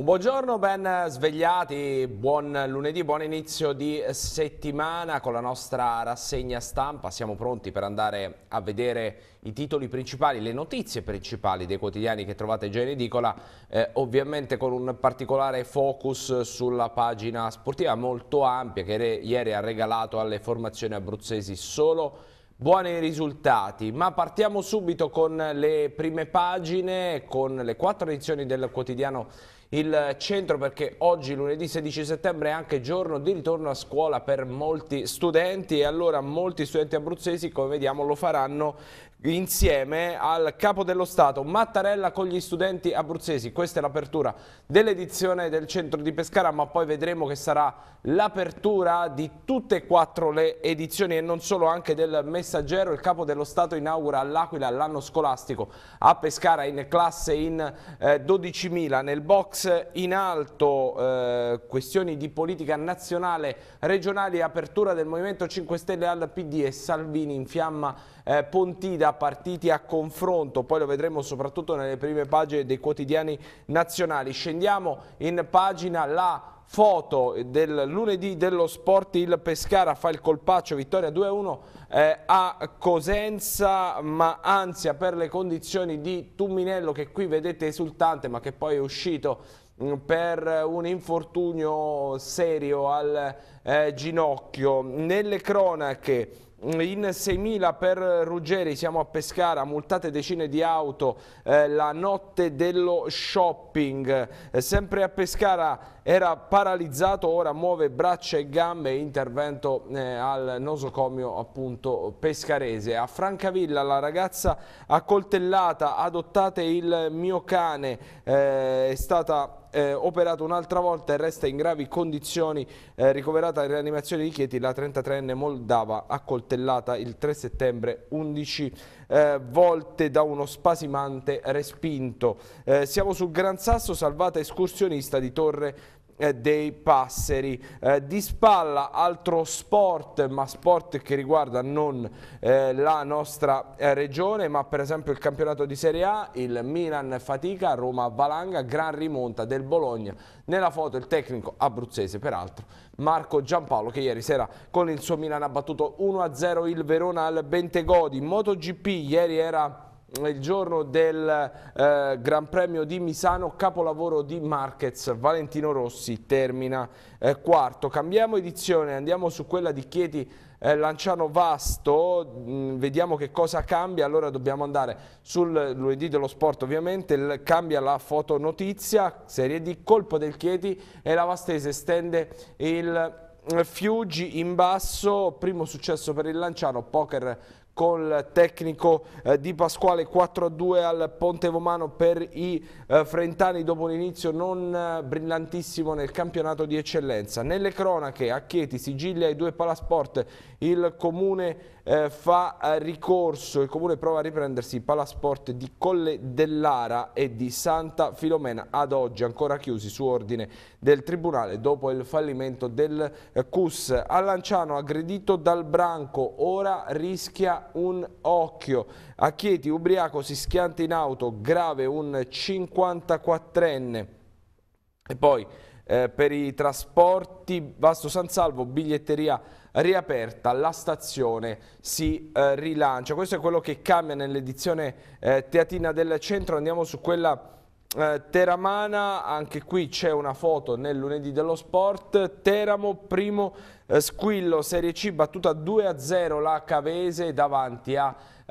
Un buongiorno, ben svegliati, buon lunedì, buon inizio di settimana con la nostra rassegna stampa. Siamo pronti per andare a vedere i titoli principali, le notizie principali dei quotidiani che trovate già in edicola, eh, ovviamente con un particolare focus sulla pagina sportiva molto ampia che ieri ha regalato alle formazioni abruzzesi solo buoni risultati, ma partiamo subito con le prime pagine, con le quattro edizioni del quotidiano il centro perché oggi lunedì 16 settembre è anche giorno di ritorno a scuola per molti studenti e allora molti studenti abruzzesi come vediamo lo faranno insieme al Capo dello Stato Mattarella con gli studenti abruzzesi. Questa è l'apertura dell'edizione del centro di Pescara, ma poi vedremo che sarà l'apertura di tutte e quattro le edizioni e non solo anche del Messaggero. Il Capo dello Stato inaugura all'Aquila l'anno scolastico a Pescara in classe in eh, 12.000. Nel box in alto eh, questioni di politica nazionale, regionali, apertura del Movimento 5 Stelle al PD e Salvini in fiamma eh, Pontida partiti a confronto, poi lo vedremo soprattutto nelle prime pagine dei quotidiani nazionali. Scendiamo in pagina la foto del lunedì dello sport il Pescara fa il colpaccio vittoria 2-1 eh, a Cosenza ma ansia per le condizioni di Tumminello che qui vedete esultante ma che poi è uscito mm, per un infortunio serio al eh, ginocchio nelle cronache in 6.000 per Ruggeri, siamo a Pescara, multate decine di auto eh, la notte dello shopping. Eh, sempre a Pescara era paralizzato, ora muove braccia e gambe, intervento eh, al nosocomio appunto pescarese. A Francavilla la ragazza accoltellata, adottate il mio cane, eh, è stata eh, operato un'altra volta e resta in gravi condizioni eh, ricoverata in rianimazione di Chieti la 33enne Moldava accoltellata il 3 settembre 11 eh, volte da uno spasimante respinto. Eh, siamo sul Gran Sasso salvata escursionista di Torre eh, dei passeri. Eh, di spalla altro sport, ma sport che riguarda non eh, la nostra regione, ma per esempio il campionato di Serie A, il Milan fatica, Roma valanga, gran rimonta del Bologna. Nella foto il tecnico abruzzese, peraltro, Marco Giampaolo, che ieri sera con il suo Milan ha battuto 1-0 il Verona al Bentegodi. MotoGP ieri era il giorno del eh, Gran Premio di Misano, capolavoro di Marquez, Valentino Rossi termina eh, quarto. Cambiamo edizione, andiamo su quella di Chieti eh, Lanciano Vasto, mh, mm, vediamo che cosa cambia, allora dobbiamo andare sul lunedì dello sport ovviamente, il, cambia la fotonotizia, serie di colpo del Chieti e la Vastese stende il... Eh, Fiugi in basso, primo successo per il Lanciano, poker col tecnico eh, Di Pasquale 4-2 al Ponte Vomano per i eh, Frentani dopo un inizio non eh, brillantissimo nel campionato di eccellenza. Nelle cronache a Chieti, Sicilia e due Palasport il comune eh, fa eh, ricorso, il comune prova a riprendersi i palasport di Colle dell'Ara e di Santa Filomena ad oggi ancora chiusi su ordine del Tribunale dopo il fallimento del eh, CUS. A Lanciano aggredito dal branco, ora rischia un occhio. A Chieti ubriaco si schianta in auto, grave un 54enne. E poi eh, per i trasporti Vasto San Salvo, biglietteria riaperta, la stazione si eh, rilancia. Questo è quello che cambia nell'edizione eh, teatina del centro. Andiamo su quella eh, teramana, anche qui c'è una foto nel lunedì dello sport. Teramo, primo eh, squillo, Serie C, battuta 2-0 la Cavese davanti a 3.000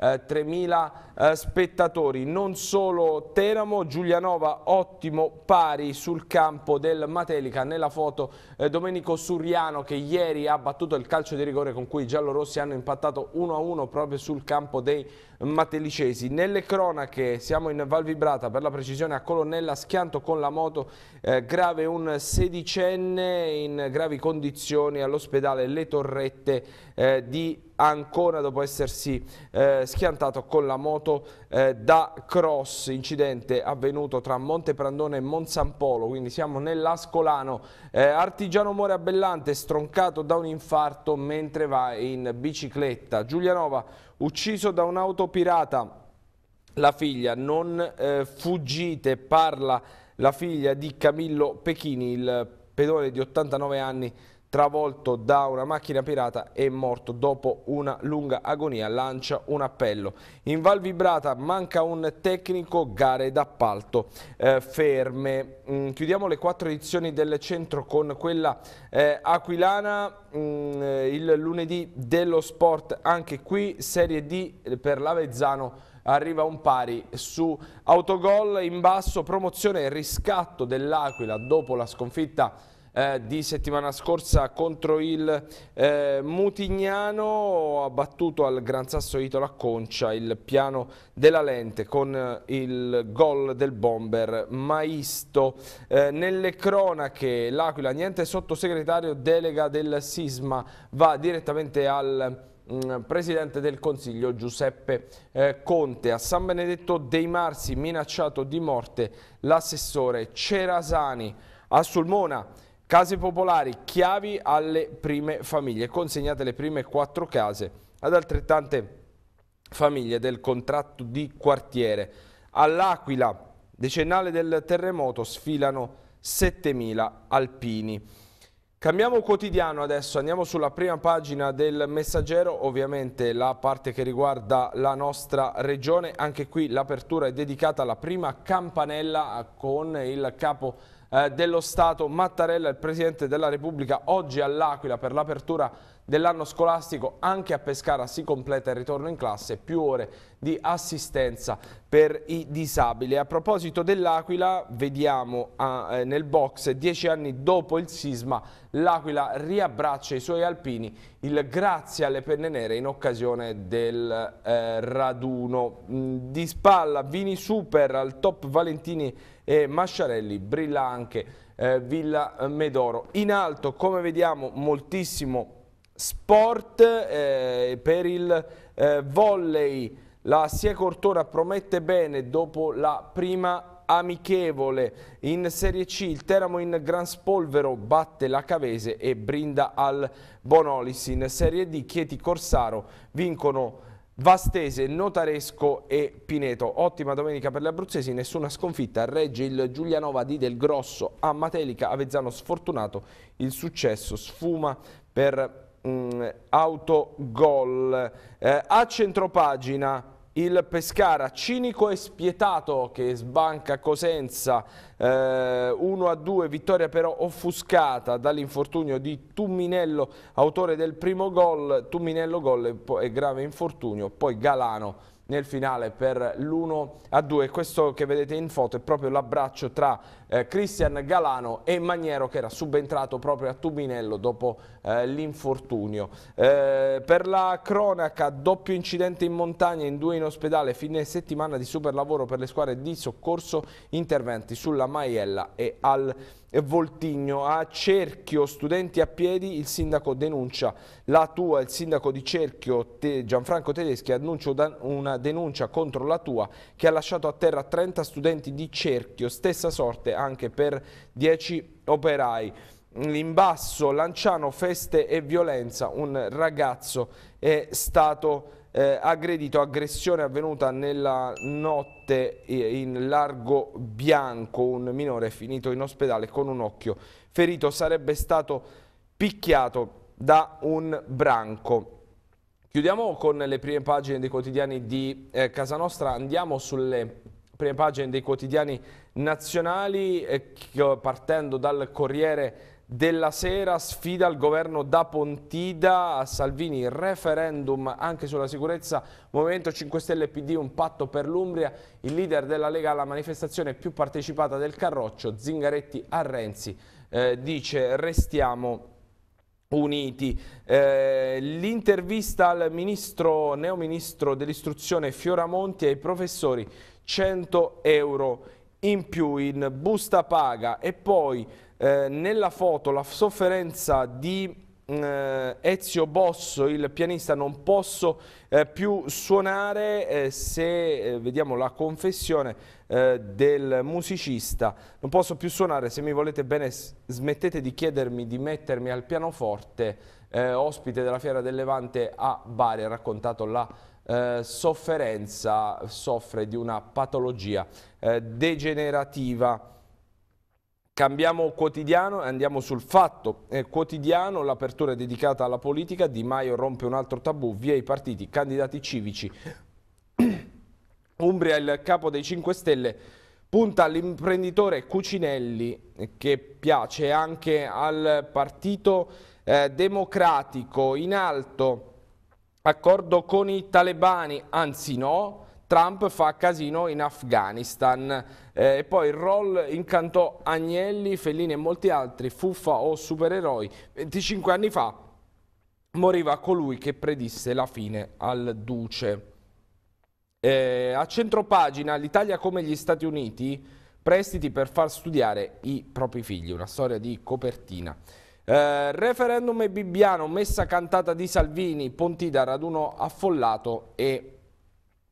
eh, eh, spettatori. Non solo Teramo, Giulianova ottimo pari sul campo del Matelica. Nella foto eh, Domenico Suriano che ieri ha battuto il calcio di rigore con cui i giallorossi hanno impattato 1-1 proprio sul campo dei matelicesi. Nelle cronache siamo in Val Vibrata, per la precisione a Colonnella, schianto con la moto, eh, grave un sedicenne in gravi condizioni all'ospedale Le Torrette eh, di ancora dopo essersi eh, schiantato con la moto eh, da cross, incidente avvenuto tra Monte Prandone e Monsampolo, quindi siamo nell'Ascolano. Eh, Artigiano muore a Bellante, stroncato da un infarto mentre va in bicicletta. Giulianova ucciso da un'auto pirata. La figlia, non eh, fuggite, parla la figlia di Camillo Pechini, il pedone di 89 anni travolto da una macchina pirata e morto dopo una lunga agonia, lancia un appello. In Val Vibrata manca un tecnico, gare d'appalto eh, ferme. Mm, chiudiamo le quattro edizioni del centro con quella eh, aquilana, mm, eh, il lunedì dello sport anche qui, Serie D per l'Avezzano arriva un pari su autogol in basso, promozione e riscatto dell'Aquila dopo la sconfitta eh, di settimana scorsa contro il eh, Mutignano, battuto al Gran Sasso Itola Concia il piano della lente con eh, il gol del bomber Maisto. Eh, nelle cronache l'Aquila, niente sottosegretario, delega del Sisma, va direttamente al... Mm, presidente del Consiglio Giuseppe eh, Conte. A San Benedetto dei Marsi minacciato di morte l'assessore Cerasani. A Sulmona Case popolari, chiavi alle prime famiglie, consegnate le prime quattro case ad altrettante famiglie del contratto di quartiere. All'Aquila, decennale del terremoto, sfilano 7.000 alpini. Cambiamo quotidiano adesso, andiamo sulla prima pagina del Messaggero, ovviamente la parte che riguarda la nostra regione, anche qui l'apertura è dedicata alla prima campanella con il capo eh, dello Stato Mattarella, il Presidente della Repubblica, oggi all'Aquila per l'apertura dell'anno scolastico anche a Pescara si completa il ritorno in classe, più ore di assistenza per i disabili. A proposito dell'Aquila, vediamo ah, eh, nel box, dieci anni dopo il sisma, l'Aquila riabbraccia i suoi alpini, il grazie alle penne nere in occasione del eh, raduno. Mm, di spalla Vini Super al top Valentini e Masciarelli, brilla anche eh, Villa Medoro. In alto, come vediamo, moltissimo sport eh, per il eh, volley. La Sia Cortona promette bene dopo la prima amichevole. In Serie C il Teramo in Gran Spolvero batte la Cavese e brinda al Bonolis. In Serie D Chieti Corsaro vincono Vastese, Notaresco e Pineto. Ottima domenica per le abruzzesi, nessuna sconfitta. Regge il Giulianova di Del Grosso a Matelica. Avezzano sfortunato, il successo sfuma per mh, mm, autogol. Eh, a centropagina il Pescara cinico e spietato che sbanca Cosenza eh, 1-2 vittoria però offuscata dall'infortunio di Tumminello autore del primo gol Tumminello gol e, grave infortunio poi Galano nel finale per l'1-2 questo che vedete in foto è proprio l'abbraccio tra eh, Cristian Galano e Magnero che era subentrato proprio a Tubinello dopo eh, l'infortunio. Eh, per la cronaca doppio incidente in montagna in due in ospedale fine settimana di super lavoro per le squadre di soccorso interventi sulla Maiella e al Voltigno. A Cerchio, studenti a piedi, il sindaco denuncia la tua. Il sindaco di Cerchio, Gianfranco Tedeschi, annuncia una denuncia contro la tua che ha lasciato a terra 30 studenti di Cerchio. Stessa sorte anche per 10 operai. In basso Lanciano, feste e violenza, un ragazzo è stato eh, aggredito, aggressione avvenuta nella notte in Largo Bianco, un minore è finito in ospedale con un occhio ferito, sarebbe stato picchiato da un branco. Chiudiamo con le prime pagine dei quotidiani di eh, Casa Nostra, andiamo sulle prime pagine dei quotidiani nazionali, eh, oh, partendo dal Corriere della Sera, sfida al governo da Pontida a Salvini, referendum anche sulla sicurezza, Movimento 5 Stelle PD, un patto per l'Umbria, il leader della Lega alla manifestazione più partecipata del Carroccio, Zingaretti a Renzi, eh, dice restiamo uniti. Eh, L'intervista al ministro, neoministro dell'istruzione Fioramonti e ai professori 100 euro in più in busta paga e poi eh, nella foto la sofferenza di eh, Ezio Bosso, il pianista non posso eh, più suonare eh, se eh, vediamo la confessione eh, del musicista non posso più suonare se mi volete bene smettete di chiedermi di mettermi al pianoforte eh, ospite della Fiera del Levante a Bari ha raccontato la eh, sofferenza soffre di una patologia eh, degenerativa. Cambiamo quotidiano e andiamo sul fatto eh, quotidiano, l'apertura è dedicata alla politica, Di Maio rompe un altro tabù, via i partiti, candidati civici. Umbria, il capo dei 5 Stelle, punta all'imprenditore Cucinelli che piace anche al Partito eh, Democratico in alto Accordo con i talebani, anzi no, Trump fa casino in Afghanistan. Eh, poi roll incantò Agnelli, Fellini e molti altri, fuffa o supereroi. 25 anni fa moriva colui che predisse la fine al duce. Eh, a pagina, l'Italia come gli Stati Uniti, prestiti per far studiare i propri figli, una storia di copertina. Eh, referendum e Bibbiano, messa cantata di Salvini, Pontida, raduno affollato e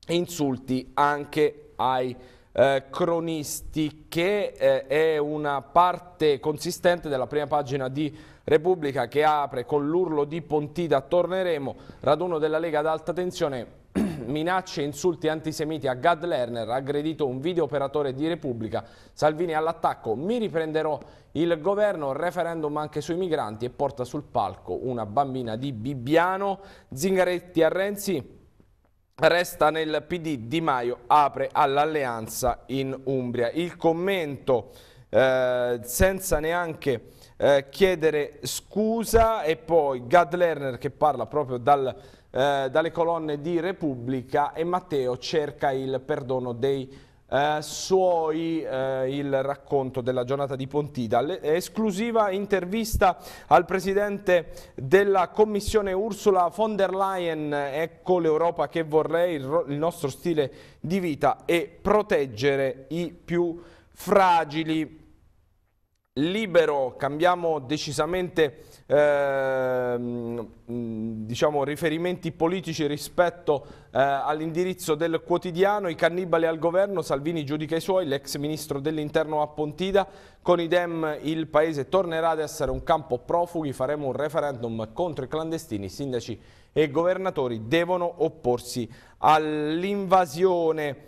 insulti anche ai eh, cronisti, che eh, è una parte consistente della prima pagina di Repubblica che apre con l'urlo di Pontida torneremo, raduno della Lega ad alta tensione minacce e insulti antisemiti a Gad Lerner, aggredito un video operatore di Repubblica, Salvini all'attacco, mi riprenderò il governo, referendum anche sui migranti e porta sul palco una bambina di Bibbiano, Zingaretti a Renzi, resta nel PD, Di Maio apre all'alleanza in Umbria. Il commento eh, senza neanche eh, chiedere scusa e poi Gad Lerner che parla proprio dal eh, dalle colonne di Repubblica e Matteo cerca il perdono dei eh, suoi eh, il racconto della giornata di Pontida. esclusiva intervista al presidente della commissione Ursula von der Leyen, ecco l'Europa che vorrei, il, il nostro stile di vita è proteggere i più fragili. Libero, cambiamo decisamente Ehm, diciamo, riferimenti politici rispetto eh, all'indirizzo del quotidiano, i cannibali al governo, Salvini giudica i suoi, l'ex ministro dell'interno a Pontida, con idem il paese tornerà ad essere un campo profughi, faremo un referendum contro i clandestini, sindaci e governatori devono opporsi all'invasione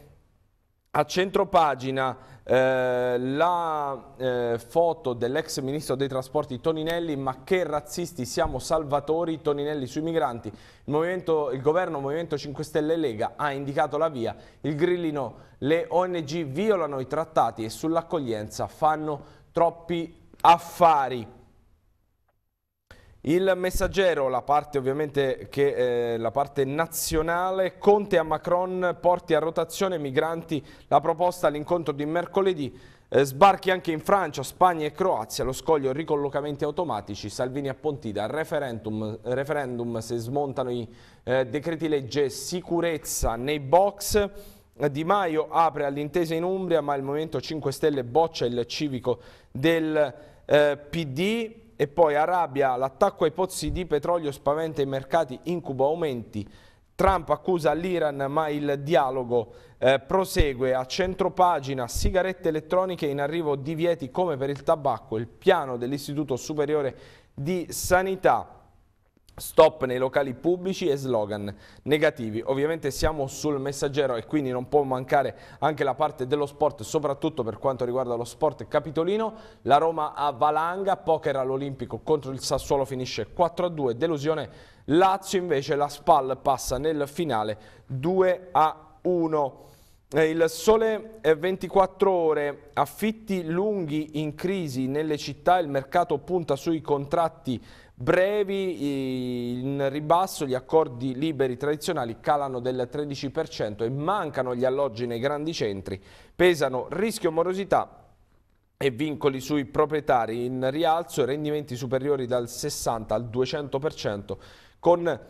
a centro pagina eh, la eh, foto dell'ex ministro dei trasporti Toninelli, ma che razzisti siamo salvatori, Toninelli sui migranti. Il, il governo Movimento 5 Stelle Lega ha indicato la via, il grillino, le ONG violano i trattati e sull'accoglienza fanno troppi affari. Il messaggero, la parte ovviamente che è eh, la parte nazionale, Conte a Macron porti a rotazione migranti, la proposta all'incontro di mercoledì, eh, sbarchi anche in Francia, Spagna e Croazia, lo scoglio ricollocamenti automatici, Salvini a Pontida, referendum, referendum se smontano i eh, decreti legge sicurezza nei box, di Maio apre all'intesa in Umbria ma il Movimento 5 Stelle boccia il civico del eh, PD. E poi Arabia, l'attacco ai pozzi di petrolio spaventa i mercati, incubo aumenti. Trump accusa l'Iran ma il dialogo eh, prosegue a centropagina sigarette elettroniche in arrivo divieti come per il tabacco, il piano dell'Istituto Superiore di Sanità. Stop nei locali pubblici e slogan negativi. Ovviamente siamo sul messaggero e quindi non può mancare anche la parte dello sport, soprattutto per quanto riguarda lo sport capitolino. La Roma a Valanga, poker all'Olimpico contro il Sassuolo finisce 4-2, delusione. Lazio invece la SPAL passa nel finale 2-1. Eh, il sole 24 ore, affitti lunghi in crisi nelle città, il mercato punta sui contratti brevi, in ribasso gli accordi liberi tradizionali calano del 13% e mancano gli alloggi nei grandi centri, pesano rischio morosità e vincoli sui proprietari in rialzo e rendimenti superiori dal 60 al 200% con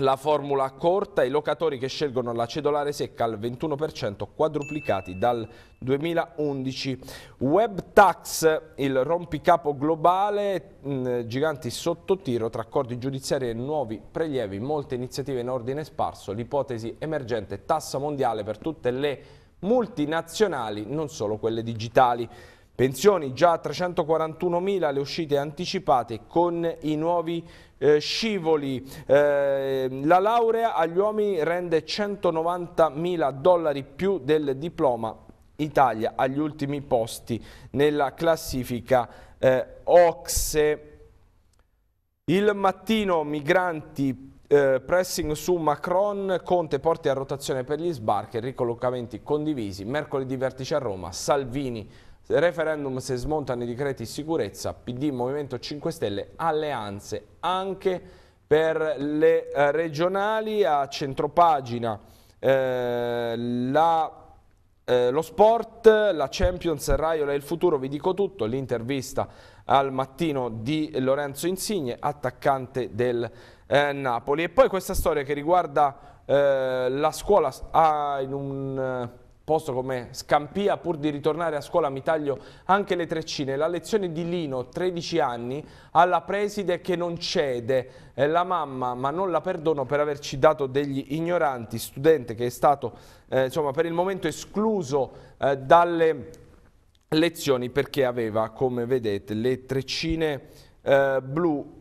la formula corta, i locatori che scelgono la cedolare secca al 21% quadruplicati dal 2011. Web tax, il rompicapo globale, mh, mm, giganti sottotiro tra accordi giudiziari e nuovi prelievi, molte iniziative in ordine sparso, l'ipotesi emergente tassa mondiale per tutte le multinazionali, non solo quelle digitali. Pensioni già a 341.000 le uscite anticipate con i nuovi eh, scivoli, eh, la laurea agli uomini rende 190 mila dollari più del diploma Italia agli ultimi posti nella classifica eh, Ocse. Il mattino migranti eh, pressing su Macron, Conte porti a rotazione per gli sbarchi, ricollocamenti condivisi, mercoledì vertice a Roma, Salvini referendum se smontano i decreti sicurezza, PD, Movimento 5 Stelle, alleanze anche per le eh, regionali, a centropagina eh, la, eh, lo sport, la Champions, Raiola e il futuro, vi dico tutto, l'intervista al mattino di Lorenzo Insigne, attaccante del eh, Napoli. E poi questa storia che riguarda eh, la scuola ah, in un Posto come scampia, pur di ritornare a scuola mi taglio anche le treccine. La lezione di Lino, 13 anni, alla preside che non cede. Eh, la mamma, ma non la perdono per averci dato degli ignoranti, studente che è stato eh, insomma, per il momento escluso eh, dalle lezioni perché aveva, come vedete, le treccine eh, blu.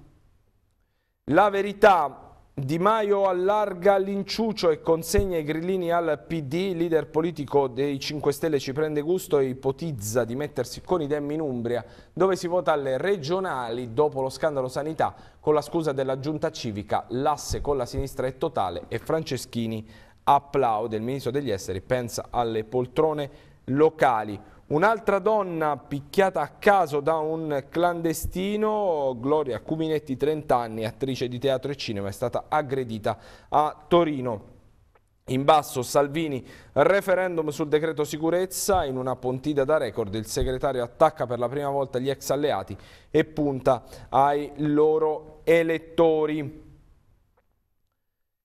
La verità di Maio allarga l'inciucio e consegna i grillini al PD, Il leader politico dei 5 Stelle ci prende gusto e ipotizza di mettersi con i Dem in Umbria, dove si vota alle regionali dopo lo scandalo sanità, con la scusa della giunta civica, l'asse con la sinistra è totale e Franceschini applaude, il ministro degli esteri pensa alle poltrone locali. Un'altra donna picchiata a caso da un clandestino, Gloria Cuminetti, 30 anni, attrice di teatro e cinema, è stata aggredita a Torino. In basso Salvini, referendum sul decreto sicurezza, in una pontida da record il segretario attacca per la prima volta gli ex alleati e punta ai loro elettori.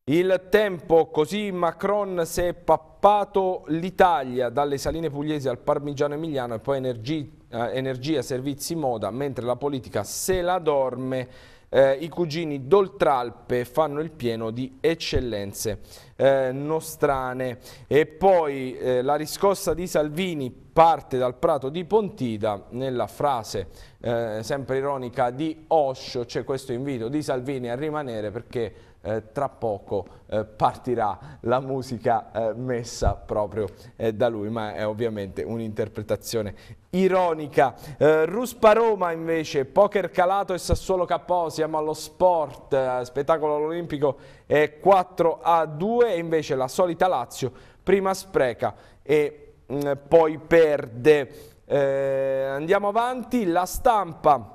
Il tempo, così Macron si è pappato l'Italia dalle saline pugliesi al parmigiano emiliano e poi energi, eh, energia, servizi, moda, mentre la politica se la dorme. Eh, I cugini d'Oltralpe fanno il pieno di eccellenze eh, nostrane. E poi eh, la riscossa di Salvini parte dal Prato di Pontida nella frase eh, sempre ironica di Osho, c'è questo invito di Salvini a rimanere perché eh, tra poco eh, partirà la musica eh, messa proprio eh, da lui, ma è ovviamente un'interpretazione ironica. Eh, Ruspa Roma invece, poker calato e Sassuolo K.O. siamo allo sport, eh, spettacolo olimpico è 4 a 2 e invece la solita Lazio prima spreca e mh, mm, poi perde. andiamo avanti, la stampa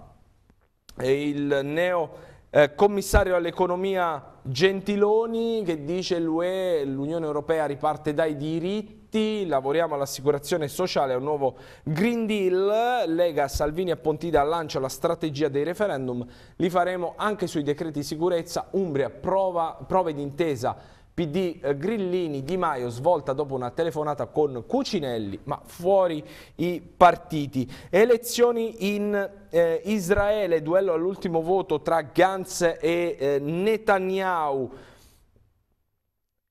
e il neo eh, commissario all'economia Gentiloni che dice l'UE, l'Unione Europea riparte dai diritti, lavoriamo all'assicurazione sociale, a un nuovo Green Deal, Lega, Salvini e Pontida lancia la strategia dei referendum, li faremo anche sui decreti sicurezza, Umbria prova, prove d'intesa PD eh, Grillini, Di Maio svolta dopo una telefonata con Cucinelli, ma fuori i partiti. Elezioni in eh, Israele, duello all'ultimo voto tra Gantz e eh, Netanyahu.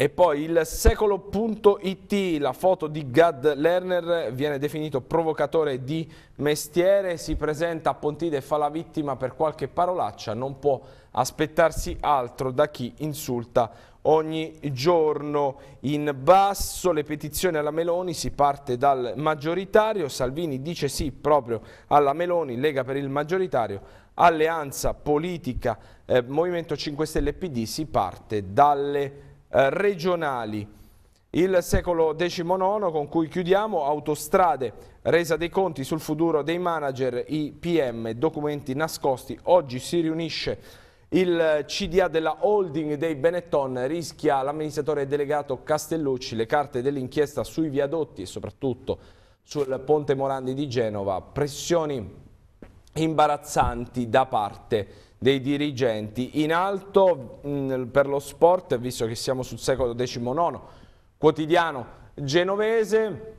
E poi il secolo.it, la foto di Gad Lerner, viene definito provocatore di mestiere, si presenta a Pontide e fa la vittima per qualche parolaccia, non può aspettarsi altro da chi insulta ogni giorno. In basso le petizioni alla Meloni, si parte dal maggioritario, Salvini dice sì proprio alla Meloni, Lega per il maggioritario, Alleanza Politica, eh, Movimento 5 Stelle e PD, si parte dalle eh, regionali. Il secolo XIX con cui chiudiamo, autostrade, resa dei conti sul futuro dei manager, IPM, documenti nascosti, oggi si riunisce il CDA della holding dei Benetton rischia l'amministratore delegato Castellucci le carte dell'inchiesta sui viadotti e soprattutto sul ponte Morandi di Genova, pressioni imbarazzanti da parte dei dirigenti. In alto mm, per lo sport, visto che siamo sul secolo XIX, quotidiano genovese,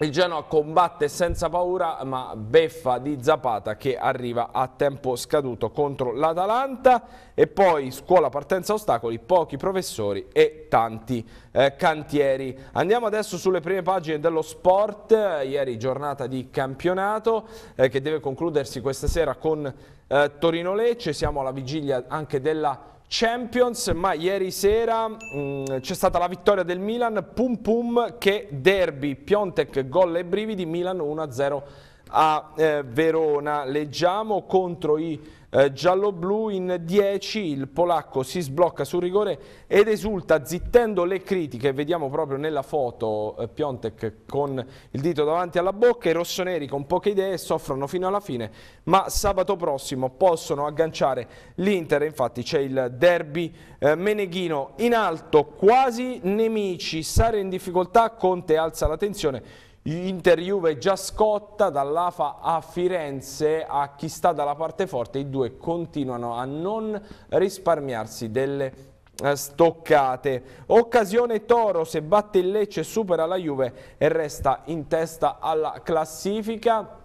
il Genoa combatte senza paura ma beffa di Zapata che arriva a tempo scaduto contro l'Atalanta e poi scuola partenza ostacoli, pochi professori e tanti eh, cantieri. Andiamo adesso sulle prime pagine dello sport, ieri giornata di campionato eh, che deve concludersi questa sera con eh, Torino-Lecce, siamo alla vigilia anche della Champions, ma ieri sera mm, c'è stata la vittoria del Milan, pum pum che derby, Piontek gol e brividi, Milan 1-0 a eh, Verona. Leggiamo contro i eh, gialloblu in 10 il polacco si sblocca sul rigore ed esulta zittendo le critiche vediamo proprio nella foto eh, Piontek con il dito davanti alla bocca i rossoneri con poche idee soffrono fino alla fine ma sabato prossimo possono agganciare l'Inter infatti c'è il derby eh, Meneghino in alto quasi nemici Sare in difficoltà Conte alza la tensione Inter-Juve già scotta dall'AFA a Firenze, a chi sta dalla parte forte i due continuano a non risparmiarsi delle eh, stoccate. Occasione Toro, se batte il Lecce supera la Juve e resta in testa alla classifica.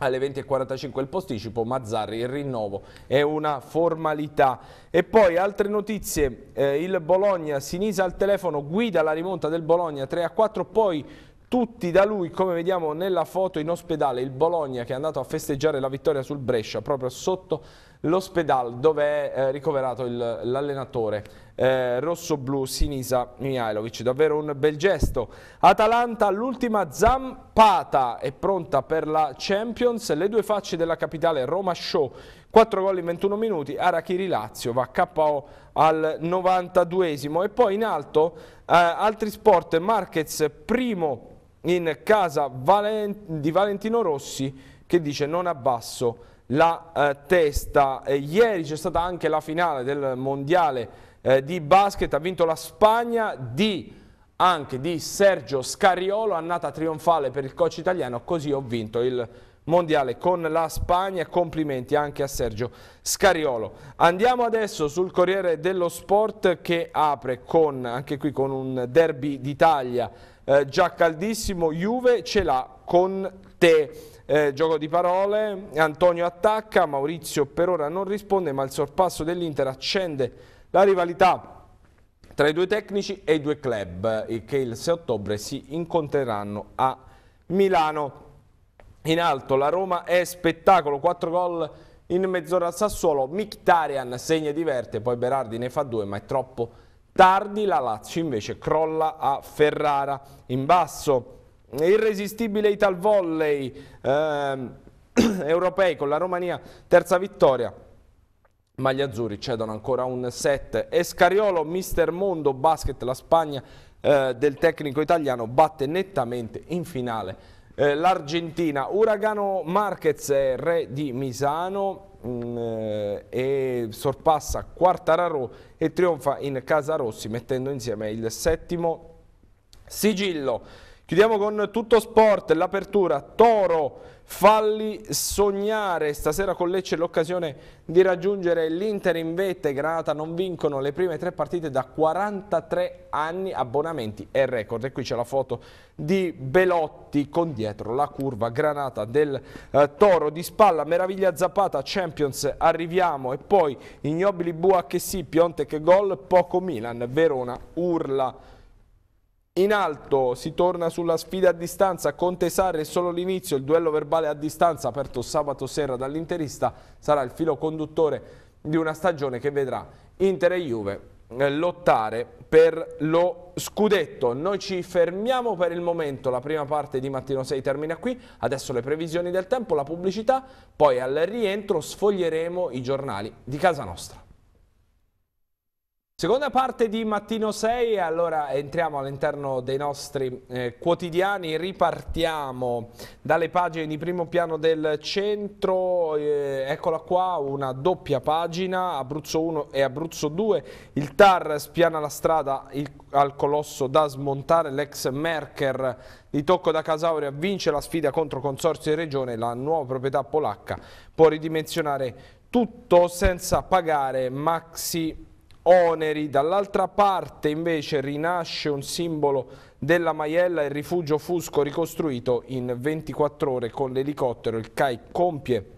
Alle 20.45 il posticipo, Mazzarri il rinnovo è una formalità. E poi altre notizie, eh, il Bologna, Sinisa al telefono guida la rimonta del Bologna 3 a 4, poi tutti da lui, come vediamo nella foto in ospedale, il Bologna che è andato a festeggiare la vittoria sul Brescia, proprio sotto l'ospedale dove è eh, ricoverato l'allenatore eh, rossoblu Sinisa Mihailovic. Davvero un bel gesto. Atalanta, l'ultima zampata, è pronta per la Champions. Le due facce della capitale, Roma Show, 4 gol in 21 minuti. Arachiri Lazio va KO al 92esimo. E poi in alto eh, altri sport, Marquez primo in casa di Valentino Rossi che dice non abbasso la eh, testa. E ieri c'è stata anche la finale del mondiale eh, di basket, ha vinto la Spagna di anche di Sergio Scariolo, annata trionfale per il coach italiano, così ho vinto il mondiale con la Spagna, complimenti anche a Sergio Scariolo. Andiamo adesso sul Corriere dello Sport che apre con, anche qui con un derby d'Italia, eh, già caldissimo, Juve ce l'ha con te. Eh, gioco di parole, Antonio attacca, Maurizio per ora non risponde ma il sorpasso dell'Inter accende la rivalità tra i due tecnici e i due club che il 6 ottobre si incontreranno a Milano. In alto la Roma è spettacolo, 4 gol in mezz'ora al Sassuolo, Mictarian segna e diverte, poi Berardi ne fa due ma è troppo Tardi la Lazio invece crolla a Ferrara. In basso irresistibile Ital Volley eh, europei con la Romania, terza vittoria. Ma gli azzurri cedono ancora un set. Escariolo, Mister Mondo, basket, la Spagna eh, del tecnico italiano batte nettamente in finale eh, l'Argentina. Uragano Marquez, re di Misano, mh, mm, eh, e sorpassa Quartararo e trionfa in Casa Rossi mettendo insieme il settimo sigillo. Chiudiamo con tutto sport, l'apertura, Toro, falli sognare, stasera con Lecce l'occasione di raggiungere l'Inter in vette, Granata non vincono le prime tre partite da 43 anni, abbonamenti e record e qui c'è la foto di Belotti con dietro la curva Granata del eh, Toro di spalla, meraviglia zappata, Champions arriviamo e poi ignobili Buacchesi, Piontek gol, poco Milan, Verona urla in alto si torna sulla sfida a distanza, Conte Sarri è solo l'inizio, il duello verbale a distanza aperto sabato sera dall'interista sarà il filo conduttore di una stagione che vedrà Inter e Juve eh, lottare per lo scudetto. Noi ci fermiamo per il momento, la prima parte di Mattino 6 termina qui, adesso le previsioni del tempo, la pubblicità, poi al rientro sfoglieremo i giornali di casa nostra. Seconda parte di Mattino 6, allora entriamo all'interno dei nostri eh, quotidiani, ripartiamo dalle pagine di primo piano del centro, eh, eccola qua una doppia pagina, Abruzzo 1 e Abruzzo 2, il TAR spiana la strada il, al colosso da smontare, l'ex Merker di Tocco da Casauria vince la sfida contro Consorzio e Regione, la nuova proprietà polacca può ridimensionare tutto senza pagare maxi oneri, dall'altra parte invece rinasce un simbolo della Maiella, il rifugio Fusco ricostruito in 24 ore con l'elicottero, il CAI compie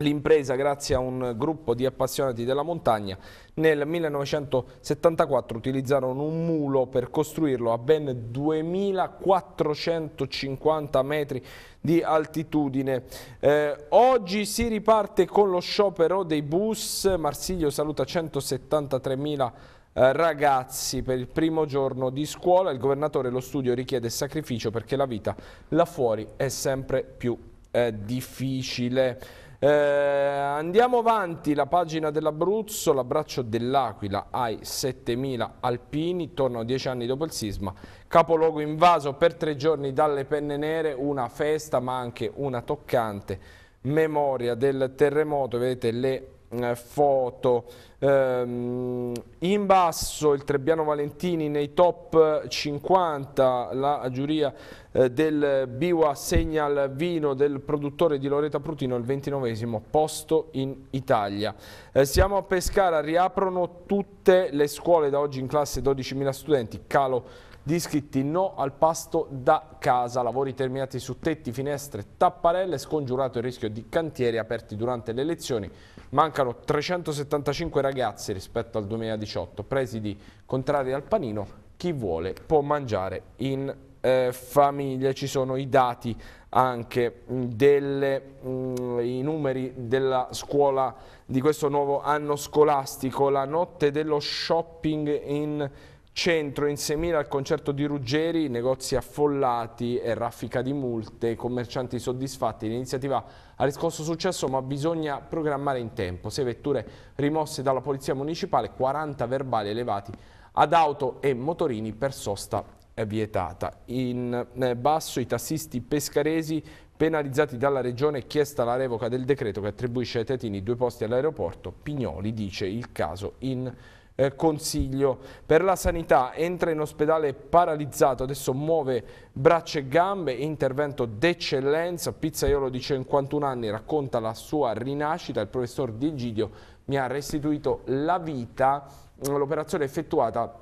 L'impresa, grazie a un gruppo di appassionati della montagna, nel 1974 utilizzarono un mulo per costruirlo a ben 2450 metri di altitudine. Eh, oggi si riparte con lo sciopero dei bus, Marsiglio saluta 173.000 eh, ragazzi per il primo giorno di scuola il governatore lo studio richiede sacrificio perché la vita là fuori è sempre più eh, difficile eh, andiamo avanti, la pagina dell'Abruzzo, l'abbraccio dell'Aquila ai 7.000 alpini, tornano dieci anni dopo il sisma, capoluogo invaso per tre giorni dalle penne nere, una festa ma anche una toccante memoria del terremoto, vedete le eh, foto. Ehm, in basso il Trebbiano Valentini nei top 50, la giuria eh, del Biwa segna il vino del produttore di Loreta Prutino il 29 posto in Italia. Eh, siamo a Pescara, riaprono tutte le scuole da oggi in classe 12.000 studenti, calo di iscritti no al pasto da casa, lavori terminati su tetti, finestre, tapparelle, scongiurato il rischio di cantieri aperti durante le lezioni Mancano 375 ragazzi rispetto al 2018, presidi contrari al panino, chi vuole può mangiare in eh, famiglia. Ci sono i dati anche mm, delle, mh, mm, i numeri della scuola di questo nuovo anno scolastico, la notte dello shopping in Centro in semina al concerto di Ruggeri, negozi affollati e raffica di multe, commercianti soddisfatti. L'iniziativa ha riscosso successo ma bisogna programmare in tempo. 6 vetture rimosse dalla Polizia Municipale, 40 verbali elevati ad auto e motorini per sosta vietata. In eh, basso i tassisti pescaresi penalizzati dalla regione è chiesta la revoca del decreto che attribuisce ai tetini due posti all'aeroporto. Pignoli dice il caso in eh, consiglio per la sanità, entra in ospedale paralizzato, adesso muove braccia e gambe, intervento d'eccellenza, Pizzaiolo di 51 anni racconta la sua rinascita, il professor Di Egidio mi ha restituito la vita, l'operazione effettuata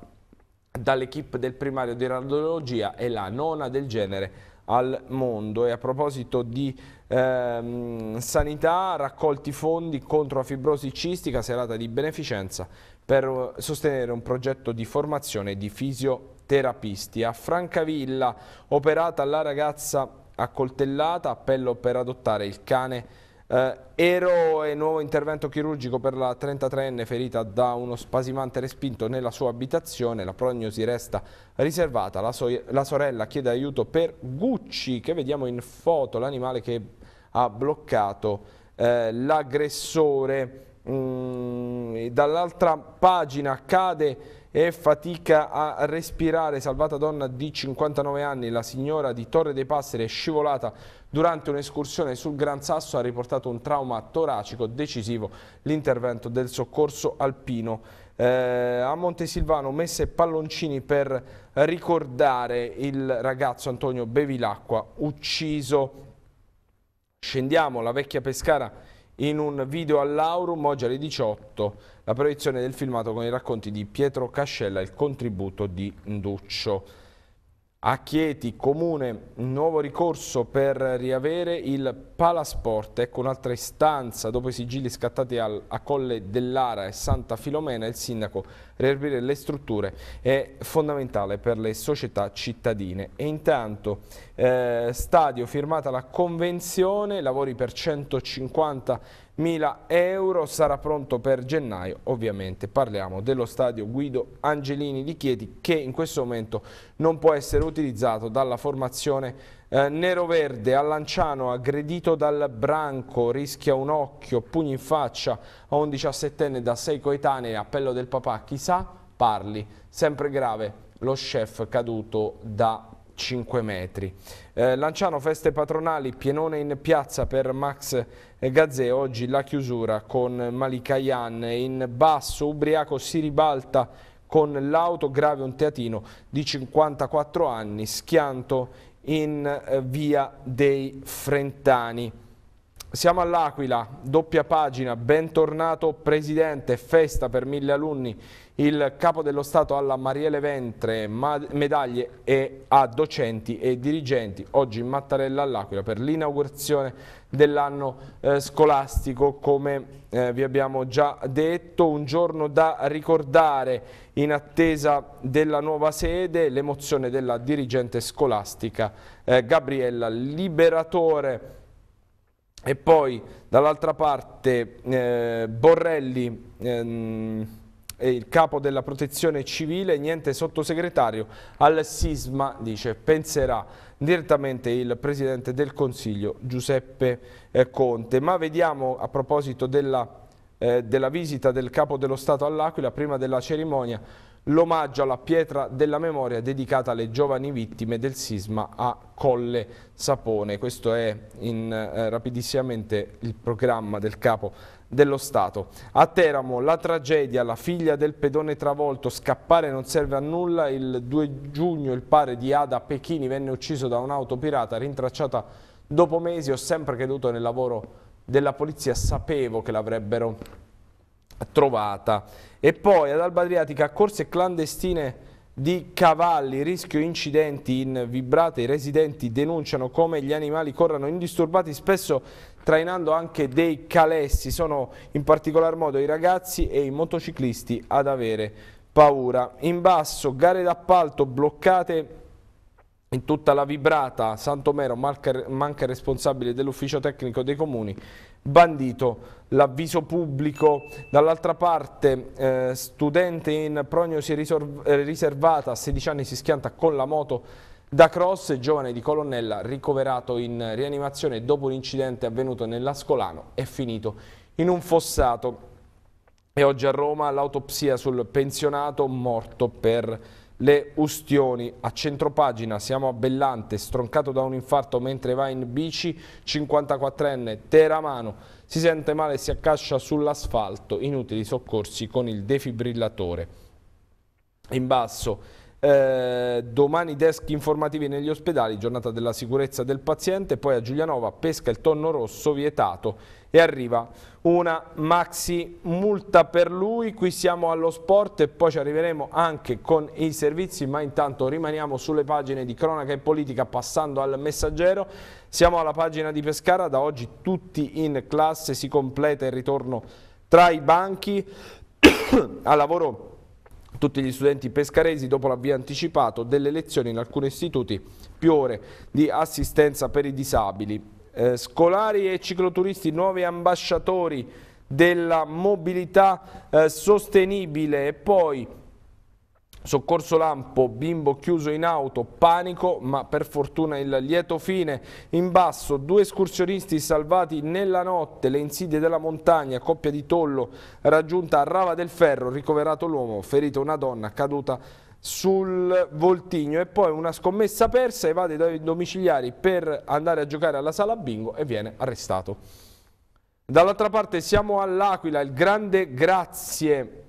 dall'equipe del primario di radiologia è la nona del genere al mondo e a proposito di ehm, sanità raccolti fondi contro la fibrosi cistica serata di beneficenza per eh, sostenere un progetto di formazione di fisioterapisti. A Francavilla, operata la ragazza accoltellata, appello per adottare il cane eh, ero nuovo intervento chirurgico per la 33enne ferita da uno spasimante respinto nella sua abitazione. La prognosi resta riservata. La, so la sorella chiede aiuto per Gucci, che vediamo in foto, l'animale che ha bloccato eh, l'aggressore. Mm, dall'altra pagina cade e fatica a respirare, salvata donna di 59 anni, la signora di Torre dei Passeri è scivolata durante un'escursione sul Gran Sasso, ha riportato un trauma toracico decisivo, l'intervento del soccorso alpino. Eh, a Montesilvano messe palloncini per ricordare il ragazzo Antonio Bevilacqua ucciso. Scendiamo, la vecchia Pescara in un video all'Aurum oggi alle 18 la proiezione del filmato con i racconti di Pietro Cascella e il contributo di Duccio. A Chieti, comune, nuovo ricorso per riavere il Palasport, ecco un'altra istanza dopo i sigilli scattati al, a Colle dell'Ara e Santa Filomena, il sindaco riaprire le strutture è fondamentale per le società cittadine. E intanto eh, stadio firmata la convenzione, lavori per 150.000 euro, sarà pronto per gennaio, ovviamente parliamo dello stadio Guido Angelini di Chieti che in questo momento non può essere utilizzato dalla formazione eh, Nero-verde, a Lanciano, aggredito dal branco, rischia un occhio, pugni in faccia a un 17enne da sei coetanei, appello del papà, chissà, parli. Sempre grave, lo chef caduto da 5 metri. Eh, Lanciano, feste patronali, pienone in piazza per Max Gazzè, oggi la chiusura con Malika Yan. In basso, ubriaco si ribalta con l'auto, grave un teatino di 54 anni, schianto in eh, via dei Frentani. Siamo all'Aquila, doppia pagina, bentornato Presidente, festa per mille alunni, il Capo dello Stato alla Mariele Ventre, medaglie e a docenti e dirigenti, oggi in Mattarella all'Aquila per l'inaugurazione dell'anno eh, scolastico come eh, vi abbiamo già detto, un giorno da ricordare in attesa della nuova sede, l'emozione della dirigente scolastica eh, Gabriella Liberatore e poi dall'altra parte eh, Borrelli ehm, e il capo della protezione civile, niente sottosegretario, al sisma, dice, penserà direttamente il Presidente del Consiglio Giuseppe eh, Conte. Ma vediamo a proposito della, eh, della visita del Capo dello Stato all'Aquila, prima della cerimonia, l'omaggio alla pietra della memoria dedicata alle giovani vittime del sisma a Colle Sapone. Questo è in, eh, rapidissimamente il programma del Capo dello Stato. A Teramo la tragedia, la figlia del pedone travolto, scappare non serve a nulla, il 2 giugno il padre di Ada Pechini venne ucciso da un'auto pirata rintracciata dopo mesi, ho sempre creduto nel lavoro della polizia, sapevo che l'avrebbero trovata. E poi ad Alba Adriatica corse clandestine di cavalli, rischio incidenti in vibrate, i residenti denunciano come gli animali corrano indisturbati spesso trainando anche dei calessi. Sono in particolar modo i ragazzi e i motociclisti ad avere paura. In basso, gare d'appalto bloccate in tutta la vibrata, Santomero manca, manca responsabile dell'ufficio tecnico dei comuni, bandito l'avviso pubblico, dall'altra parte eh, studente in prognosi eh, riservata, a 16 anni si schianta con la moto da Cross, giovane di Colonnella, ricoverato in rianimazione dopo l'incidente avvenuto nell'Ascolano, è finito in un fossato. E oggi a Roma l'autopsia sul pensionato morto per le ustioni. A centropagina siamo a Bellante, stroncato da un infarto mentre va in bici, 54enne Teramano. Si sente male e si accascia sull'asfalto, inutili soccorsi con il defibrillatore. In basso eh, domani desk informativi negli ospedali, giornata della sicurezza del paziente, poi a Giulianova pesca il tonno rosso vietato e arriva una maxi multa per lui, qui siamo allo sport e poi ci arriveremo anche con i servizi, ma intanto rimaniamo sulle pagine di cronaca e politica passando al messaggero, siamo alla pagina di Pescara, da oggi tutti in classe, si completa il ritorno tra i banchi, al lavoro tutti gli studenti pescaresi dopo l'avvio anticipato delle lezioni in alcuni istituti più ore di assistenza per i disabili. Eh, scolari e cicloturisti, nuovi ambasciatori della mobilità eh, sostenibile e poi Soccorso Lampo, bimbo chiuso in auto, panico, ma per fortuna il lieto fine. In basso, due escursionisti salvati nella notte, le insidie della montagna, coppia di tollo raggiunta a Rava del Ferro, ricoverato l'uomo, ferita una donna caduta sul voltigno e poi una scommessa persa evade dai domiciliari per andare a giocare alla sala bingo e viene arrestato. Dall'altra parte siamo all'Aquila, il grande grazie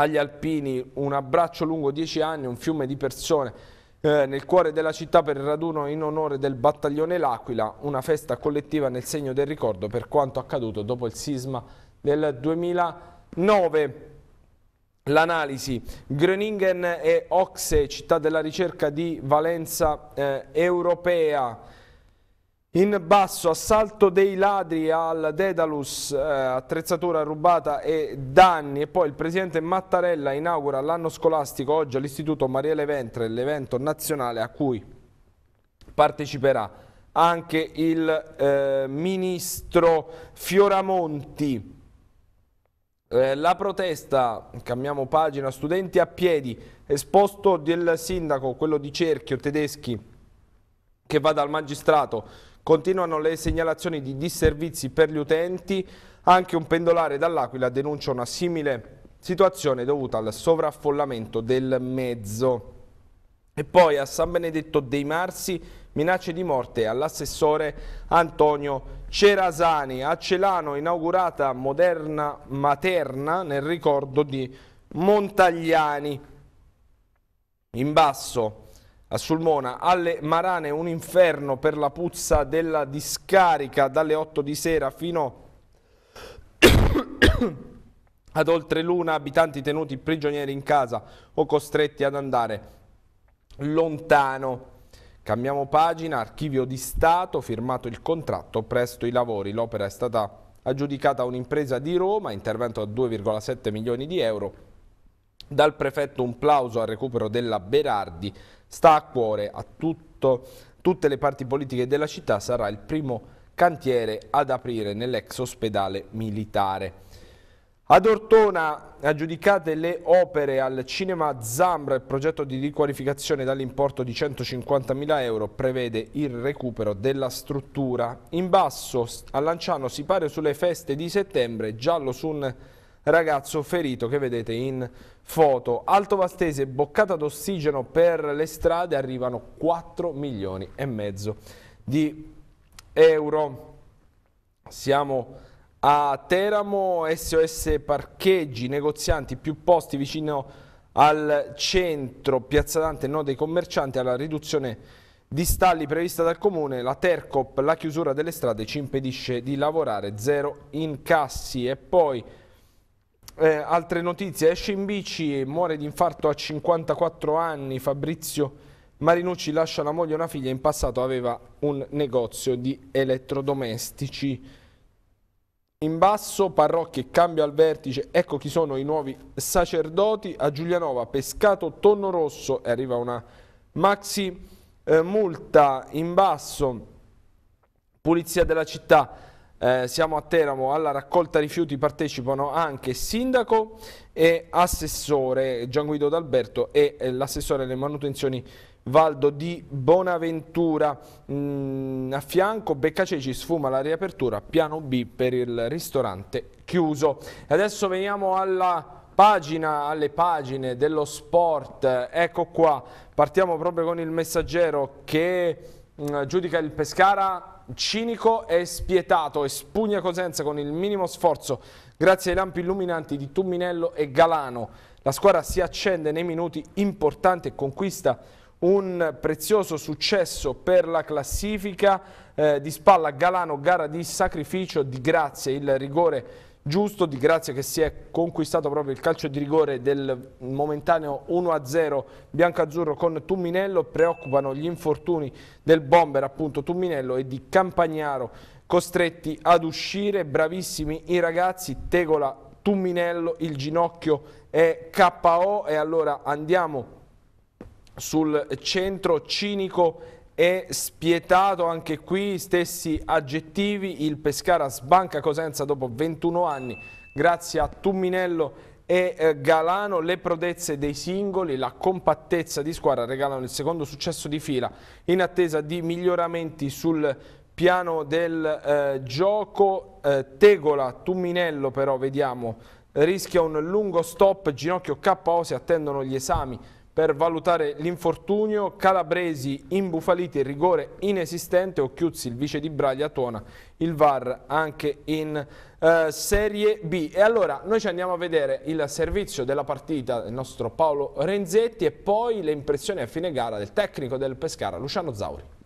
agli alpini un abbraccio lungo dieci anni, un fiume di persone eh, nel cuore della città per il raduno in onore del battaglione L'Aquila, una festa collettiva nel segno del ricordo per quanto accaduto dopo il sisma del 2009. L'analisi, Gröningen e Oxe, città della ricerca di valenza eh, europea, in basso, assalto dei ladri al Dedalus, eh, attrezzatura rubata e danni. E poi il presidente Mattarella inaugura l'anno scolastico oggi all'Istituto Mariele Ventre, l'evento nazionale a cui parteciperà anche il eh, ministro Fioramonti. Eh, la protesta, cambiamo pagina, studenti a piedi, esposto del sindaco, quello di Cerchio, tedeschi, che va dal magistrato. Continuano le segnalazioni di disservizi per gli utenti, anche un pendolare dall'Aquila denuncia una simile situazione dovuta al sovraffollamento del mezzo. E poi a San Benedetto dei Marsi minacce di morte all'assessore Antonio Cerasani. A Celano inaugurata moderna materna nel ricordo di Montagliani. In basso a Sulmona, alle Marane un inferno per la puzza della discarica dalle 8 di sera fino ad oltre l'una abitanti tenuti prigionieri in casa o costretti ad andare lontano. Cambiamo pagina, archivio di Stato, firmato il contratto, presto i lavori. L'opera è stata aggiudicata a un'impresa di Roma, intervento a 2,7 milioni di euro. Dal prefetto un plauso al recupero della Berardi, Sta a cuore a tutto, tutte le parti politiche della città, sarà il primo cantiere ad aprire nell'ex ospedale militare. Ad Ortona aggiudicate le opere al Cinema Zambra, il progetto di riqualificazione dall'importo di 150.000 euro prevede il recupero della struttura. In basso a Lanciano si pare sulle feste di settembre, giallo su un ragazzo ferito che vedete in foto. Alto Vastese, boccata d'ossigeno per le strade, arrivano 4 milioni e mezzo di euro. Siamo a Teramo, SOS parcheggi, negozianti, più posti vicino al centro, Piazza Dante, no dei commercianti, alla riduzione di stalli prevista dal comune, la Tercop, la chiusura delle strade ci impedisce di lavorare, zero incassi e poi eh, altre notizie, esce in bici, muore di infarto a 54 anni, Fabrizio Marinucci lascia la moglie e una figlia, in passato aveva un negozio di elettrodomestici. In basso, parrocchie, cambio al vertice, ecco chi sono i nuovi sacerdoti, a Giulianova, pescato, tonno rosso e arriva una maxi eh, multa in basso, pulizia della città, eh, siamo a Teramo, alla raccolta rifiuti partecipano anche sindaco e assessore Gian Guido D'Alberto e eh, l'assessore alle manutenzioni Valdo di Bonaventura. Mm, a fianco Beccaceci sfuma la riapertura, piano B per il ristorante chiuso. adesso veniamo alla pagina alle pagine dello sport, ecco qua, partiamo proprio con il messaggero che mh, mm, giudica il Pescara cinico e spietato e spugna Cosenza con il minimo sforzo grazie ai lampi illuminanti di Tumminello e Galano. La squadra si accende nei minuti importanti e conquista un prezioso successo per la classifica eh, di spalla Galano, gara di sacrificio, di grazie, il rigore giusto, di grazia che si è conquistato proprio il calcio di rigore del momentaneo 1-0 bianco-azzurro con Tumminello, preoccupano gli infortuni del bomber appunto Tumminello e di Campagnaro costretti ad uscire, bravissimi i ragazzi, Tegola, Tumminello, il ginocchio è KO e allora andiamo sul centro cinico è spietato anche qui, stessi aggettivi, il Pescara sbanca Cosenza dopo 21 anni grazie a Tumminello e eh, Galano, le prodezze dei singoli, la compattezza di squadra regalano il secondo successo di fila in attesa di miglioramenti sul piano del eh, gioco. Eh, Tegola, Tumminello però vediamo rischia un lungo stop, Ginocchio KO si attendono gli esami per valutare l'infortunio, Calabresi imbufaliti, il rigore inesistente, Occhiuzzi il vice di Braglia tuona il VAR anche in eh, Serie B. E allora noi ci andiamo a vedere il servizio della partita del nostro Paolo Renzetti e poi le impressioni a fine gara del tecnico del Pescara Luciano Zauri.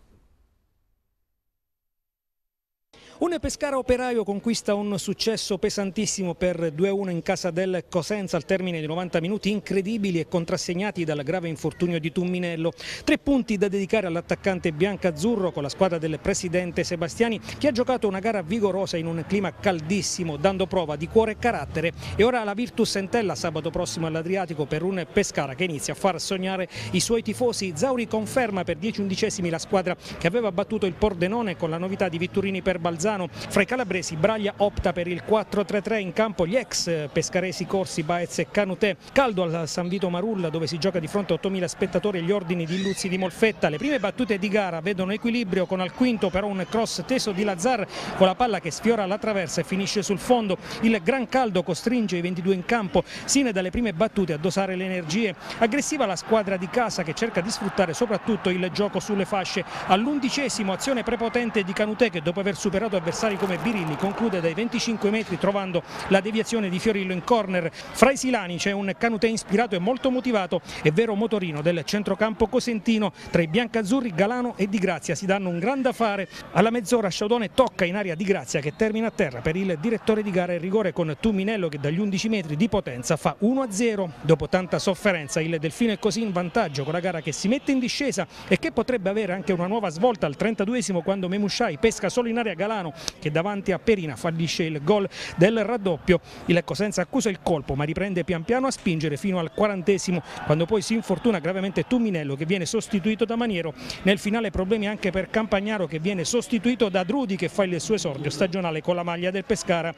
Un Pescara operaio conquista un successo pesantissimo per 2-1 in casa del Cosenza al termine di 90 minuti incredibili e contrassegnati dal grave infortunio di Tumminello. Tre punti da dedicare all'attaccante biancazzurro con la squadra del presidente Sebastiani che ha giocato una gara vigorosa in un clima caldissimo dando prova di cuore e carattere e ora la Virtus Entella sabato prossimo all'Adriatico per un Pescara che inizia a far sognare i suoi tifosi. Zauri conferma per 10 undicesimi la squadra che aveva battuto il Pordenone con la novità di Vitturini per Balzano Bolzano. Fra i calabresi Braglia opta per il 4-3-3 in campo gli ex pescaresi Corsi, Baez e Canutè. Caldo al San Vito Marulla dove si gioca di fronte a 8.000 spettatori gli ordini di Luzzi di Molfetta. Le prime battute di gara vedono equilibrio con al quinto però un cross teso di Lazzar con la palla che sfiora la traversa e finisce sul fondo. Il gran caldo costringe i 22 in campo sine dalle prime battute a dosare le energie. Aggressiva la squadra di casa che cerca di sfruttare soprattutto il gioco sulle fasce. All'undicesimo azione prepotente di Canutè che dopo aver superato affrontato avversari come Birilli, conclude dai 25 metri trovando la deviazione di Fiorillo in corner. Fra i Silani c'è un Canutè ispirato e molto motivato e vero motorino del centrocampo cosentino. Tra i biancazzurri Galano e Di Grazia si danno un gran da fare. Alla mezz'ora Sciaudone tocca in area Di Grazia che termina a terra per il direttore di gara e rigore con Tuminello che dagli 11 metri di potenza fa 1-0. Dopo tanta sofferenza il Delfino è così in vantaggio con la gara che si mette in discesa e che potrebbe avere anche una nuova svolta al 32 quando Memusciai pesca solo in area Galano Milano che davanti a Perina fallisce il gol del raddoppio. Il Cosenza accusa il colpo ma riprende pian piano a spingere fino al quarantesimo quando poi si infortuna gravemente Tumminello che viene sostituito da Maniero. Nel finale problemi anche per Campagnaro che viene sostituito da Drudi che fa il suo esordio stagionale con la maglia del Pescara.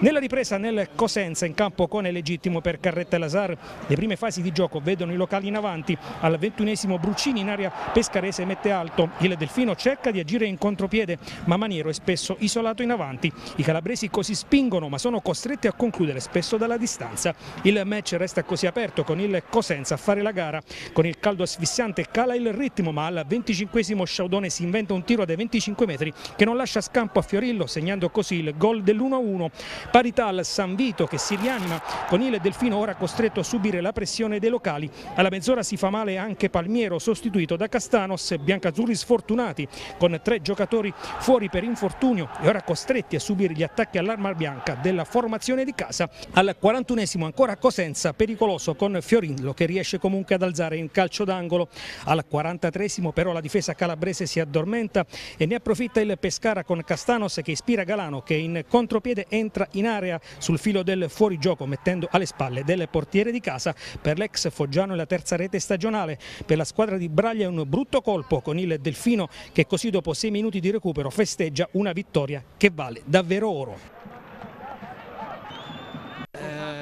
Nella ripresa nel Cosenza in campo con il legittimo per Carretta e Lazar. Le prime fasi di gioco vedono i locali in avanti. Al ventunesimo Bruccini in area pescarese mette alto. Il Delfino cerca di agire in contropiede ma Maniero è spesso percorso isolato in avanti. I calabresi così spingono ma sono costretti a concludere spesso dalla distanza. Il match resta così aperto con il Cosenza a fare la gara. Con il caldo asfissiante cala il ritmo ma al 25 Sciaudone si inventa un tiro dai 25 metri che non lascia scampo a Fiorillo segnando così il gol dell'1-1. Parità al San Vito che si rianima con il Delfino ora costretto a subire la pressione dei locali. Alla mezz'ora si fa male anche Palmiero sostituito da Castanos, biancazzurri sfortunati con tre giocatori fuori per infortunio Castagno e ora costretti a subire gli attacchi all'arma bianca della formazione di casa. Al 41esimo ancora Cosenza, pericoloso con Fiorillo che riesce comunque ad alzare in calcio d'angolo. Al 43esimo però la difesa calabrese si addormenta e ne approfitta il Pescara con Castanos che ispira Galano che in contropiede entra in area sul filo del fuorigioco mettendo alle spalle del portiere di casa per l'ex Foggiano è la terza rete stagionale. Per la squadra di Braglia è un brutto colpo con il Delfino che così dopo sei minuti di recupero festeggia una vittoria vittoria che vale davvero oro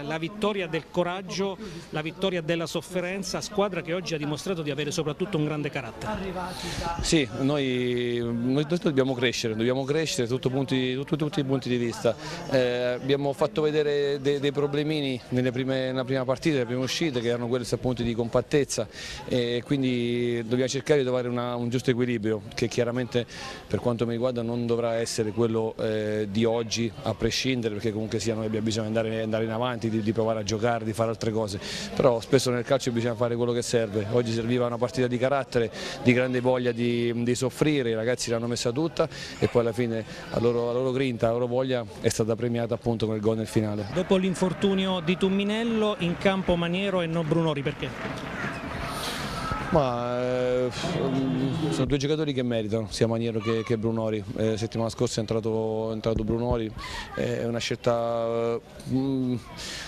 la vittoria del coraggio, la vittoria della sofferenza, squadra che oggi ha dimostrato di avere soprattutto un grande carattere. Sì, noi, noi dobbiamo crescere, dobbiamo crescere tutto punti, tutto, tutti i punti di vista. Eh, abbiamo fatto vedere dei, dei problemini prime, nella prima partita, nelle prime uscite, che erano quelli appunto di compattezza e quindi dobbiamo cercare di trovare una, un giusto equilibrio che chiaramente per quanto mi riguarda non dovrà essere quello eh, di oggi a prescindere perché comunque sia noi abbiamo bisogno di andare, andare in avanti, di di, di, provare a giocare, di fare altre cose, però spesso nel calcio bisogna fare quello che serve, oggi serviva una partita di carattere, di grande voglia di, di soffrire, i ragazzi l'hanno messa tutta e poi alla fine la loro, la loro grinta, la loro voglia è stata premiata appunto con il gol nel finale. Dopo l'infortunio di Tumminello in campo Maniero e non Brunori perché? Ma eh, mm, sono due giocatori che meritano, sia Maniero che, che Brunori. Eh, settimana scorsa è entrato, è entrato Brunori, eh, è una scelta mh, eh, mm,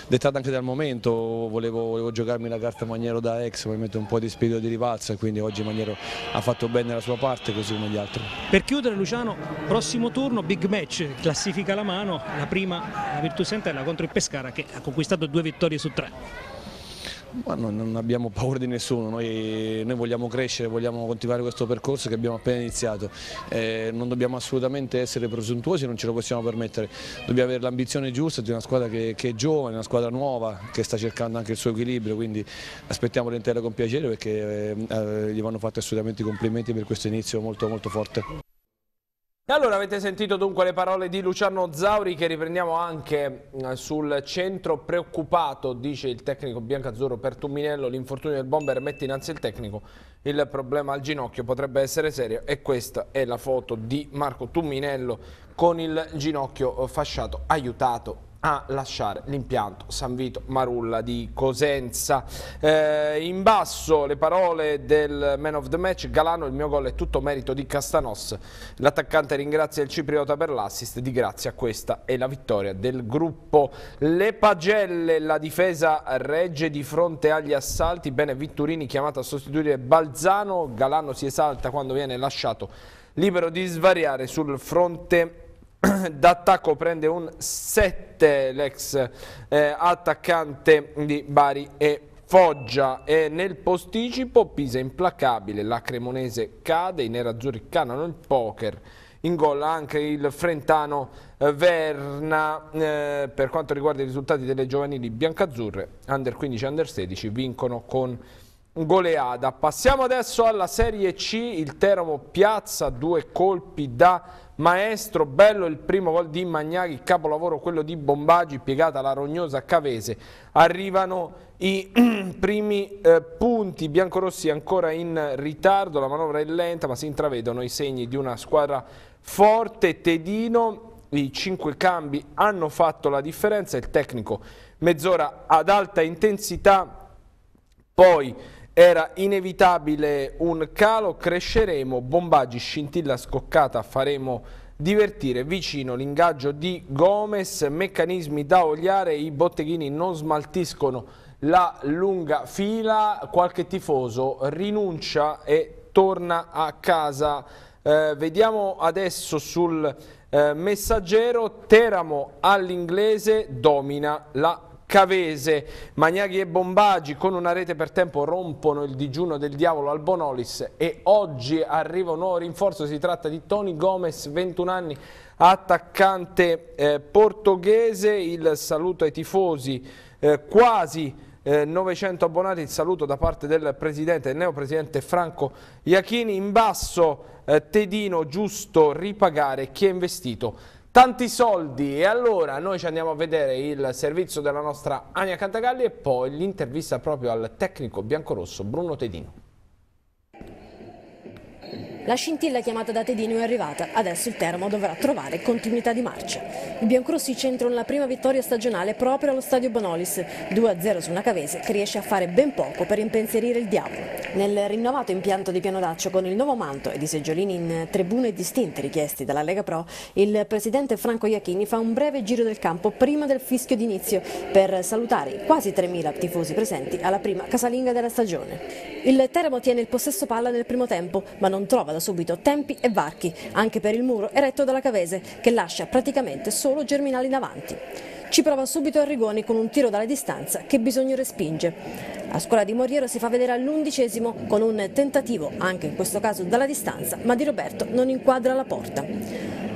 dettata anche dal momento, volevo, volevo, giocarmi la carta Maniero da ex, poi metto un po' di spirito di rivalsa, quindi oggi Maniero ha fatto bene la sua parte così come gli altri. Per chiudere Luciano, prossimo turno, big match, classifica la mano, la prima la Virtus Entella contro il Pescara che ha conquistato due vittorie su tre. Ma noi non abbiamo paura di nessuno, noi, noi, vogliamo crescere, vogliamo continuare questo percorso che abbiamo appena iniziato. Eh, non dobbiamo assolutamente essere presuntuosi, non ce lo possiamo permettere. Dobbiamo avere l'ambizione giusta di una squadra che, che, è giovane, una squadra nuova, che sta cercando anche il suo equilibrio, quindi aspettiamo l'intera con piacere perché eh, eh gli vanno fatti assolutamente i complimenti per questo inizio molto, molto forte. E allora avete sentito dunque le parole di Luciano Zauri che riprendiamo anche mm, sul centro preoccupato, dice il tecnico Biancazzurro per Tumminello, l'infortunio del bomber mette innanzi il tecnico, il problema al ginocchio potrebbe essere serio e questa è la foto di Marco Tumminello con il ginocchio eh, fasciato, aiutato a lasciare l'impianto San Vito Marulla di Cosenza. Eh, in basso le parole del man of the match, Galano il mio gol è tutto merito di Castanos, l'attaccante ringrazia il Cipriota per l'assist, di grazia questa è la vittoria del gruppo. Le pagelle, la difesa regge di fronte agli assalti, bene Vitturini chiamato a sostituire Balzano, Galano si esalta quando viene lasciato libero di svariare sul fronte d'attacco prende un 7 l'ex eh, attaccante di Bari e Foggia e nel posticipo Pisa implacabile, la Cremonese cade, i nerazzurri canano il poker, in gol anche il Frentano eh, Verna. Eh, per quanto riguarda i risultati delle giovanili biancazzurre, under 15 under 16 vincono con goleada. Passiamo adesso alla Serie C, il Teramo piazza, due colpi da maestro, bello il primo gol di Magnaghi, capolavoro quello di Bombaggi, piegata la rognosa Cavese. Arrivano i primi eh, punti biancorossi ancora in ritardo, la manovra è lenta ma si intravedono i segni di una squadra forte, Tedino, i cinque cambi hanno fatto la differenza, il tecnico mezz'ora ad alta intensità, poi era inevitabile un calo, cresceremo, bombaggi, scintilla scoccata, faremo divertire vicino l'ingaggio di Gomez, meccanismi da oliare, i botteghini non smaltiscono la lunga fila, qualche tifoso rinuncia e torna a casa. Eh, vediamo adesso sul eh, messaggero, Teramo all'inglese domina la Cavese, Magnaghi e Bombagi con una rete per tempo rompono il digiuno del diavolo al Bonolis e oggi arriva un nuovo rinforzo, si tratta di Toni Gomez, 21 anni, attaccante eh, portoghese, il saluto ai tifosi eh, quasi eh, 900 abbonati, il saluto da parte del presidente, il neopresidente Franco Iachini, in basso eh, Tedino, giusto ripagare chi è investito Tanti soldi e allora noi ci andiamo a vedere il servizio della nostra Ania Cantagalli e poi l'intervista proprio al tecnico biancorosso Bruno Tedino. La scintilla chiamata da Tedino è arrivata, adesso il Teramo dovrà trovare continuità di marcia. I biancorossi centrano la prima vittoria stagionale proprio allo stadio Bonolis, 2-0 su una Cavese che riesce a fare ben poco per impensierire il diavolo. Nel rinnovato impianto di Pianodaccio con il nuovo manto e i seggiolini in tribune distinte richiesti dalla Lega Pro, il presidente Franco Iachini fa un breve giro del campo prima del fischio d'inizio per salutare i quasi 3.000 tifosi presenti alla prima casalinga della stagione. Il Teramo tiene il possesso palla nel primo tempo, ma non trova da subito tempi e varchi, anche per il muro eretto dalla Cavese, che lascia praticamente solo Germinali in avanti. Ci prova subito Arrigoni con un tiro dalla distanza che Bisogno respinge. La scuola di Moriero si fa vedere all'undicesimo con un tentativo, anche in questo caso dalla distanza, ma Di Roberto non inquadra la porta.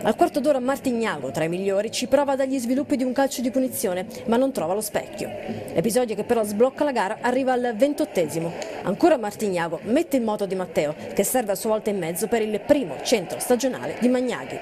Al quarto d'ora Martignago, tra i migliori, ci prova dagli sviluppi di un calcio di punizione, ma non trova lo specchio. L'episodio che però sblocca la gara arriva al ventottesimo. Ancora Martignago mette in moto Di Matteo, che serve a sua volta in mezzo per il primo centro stagionale di Magnaghi.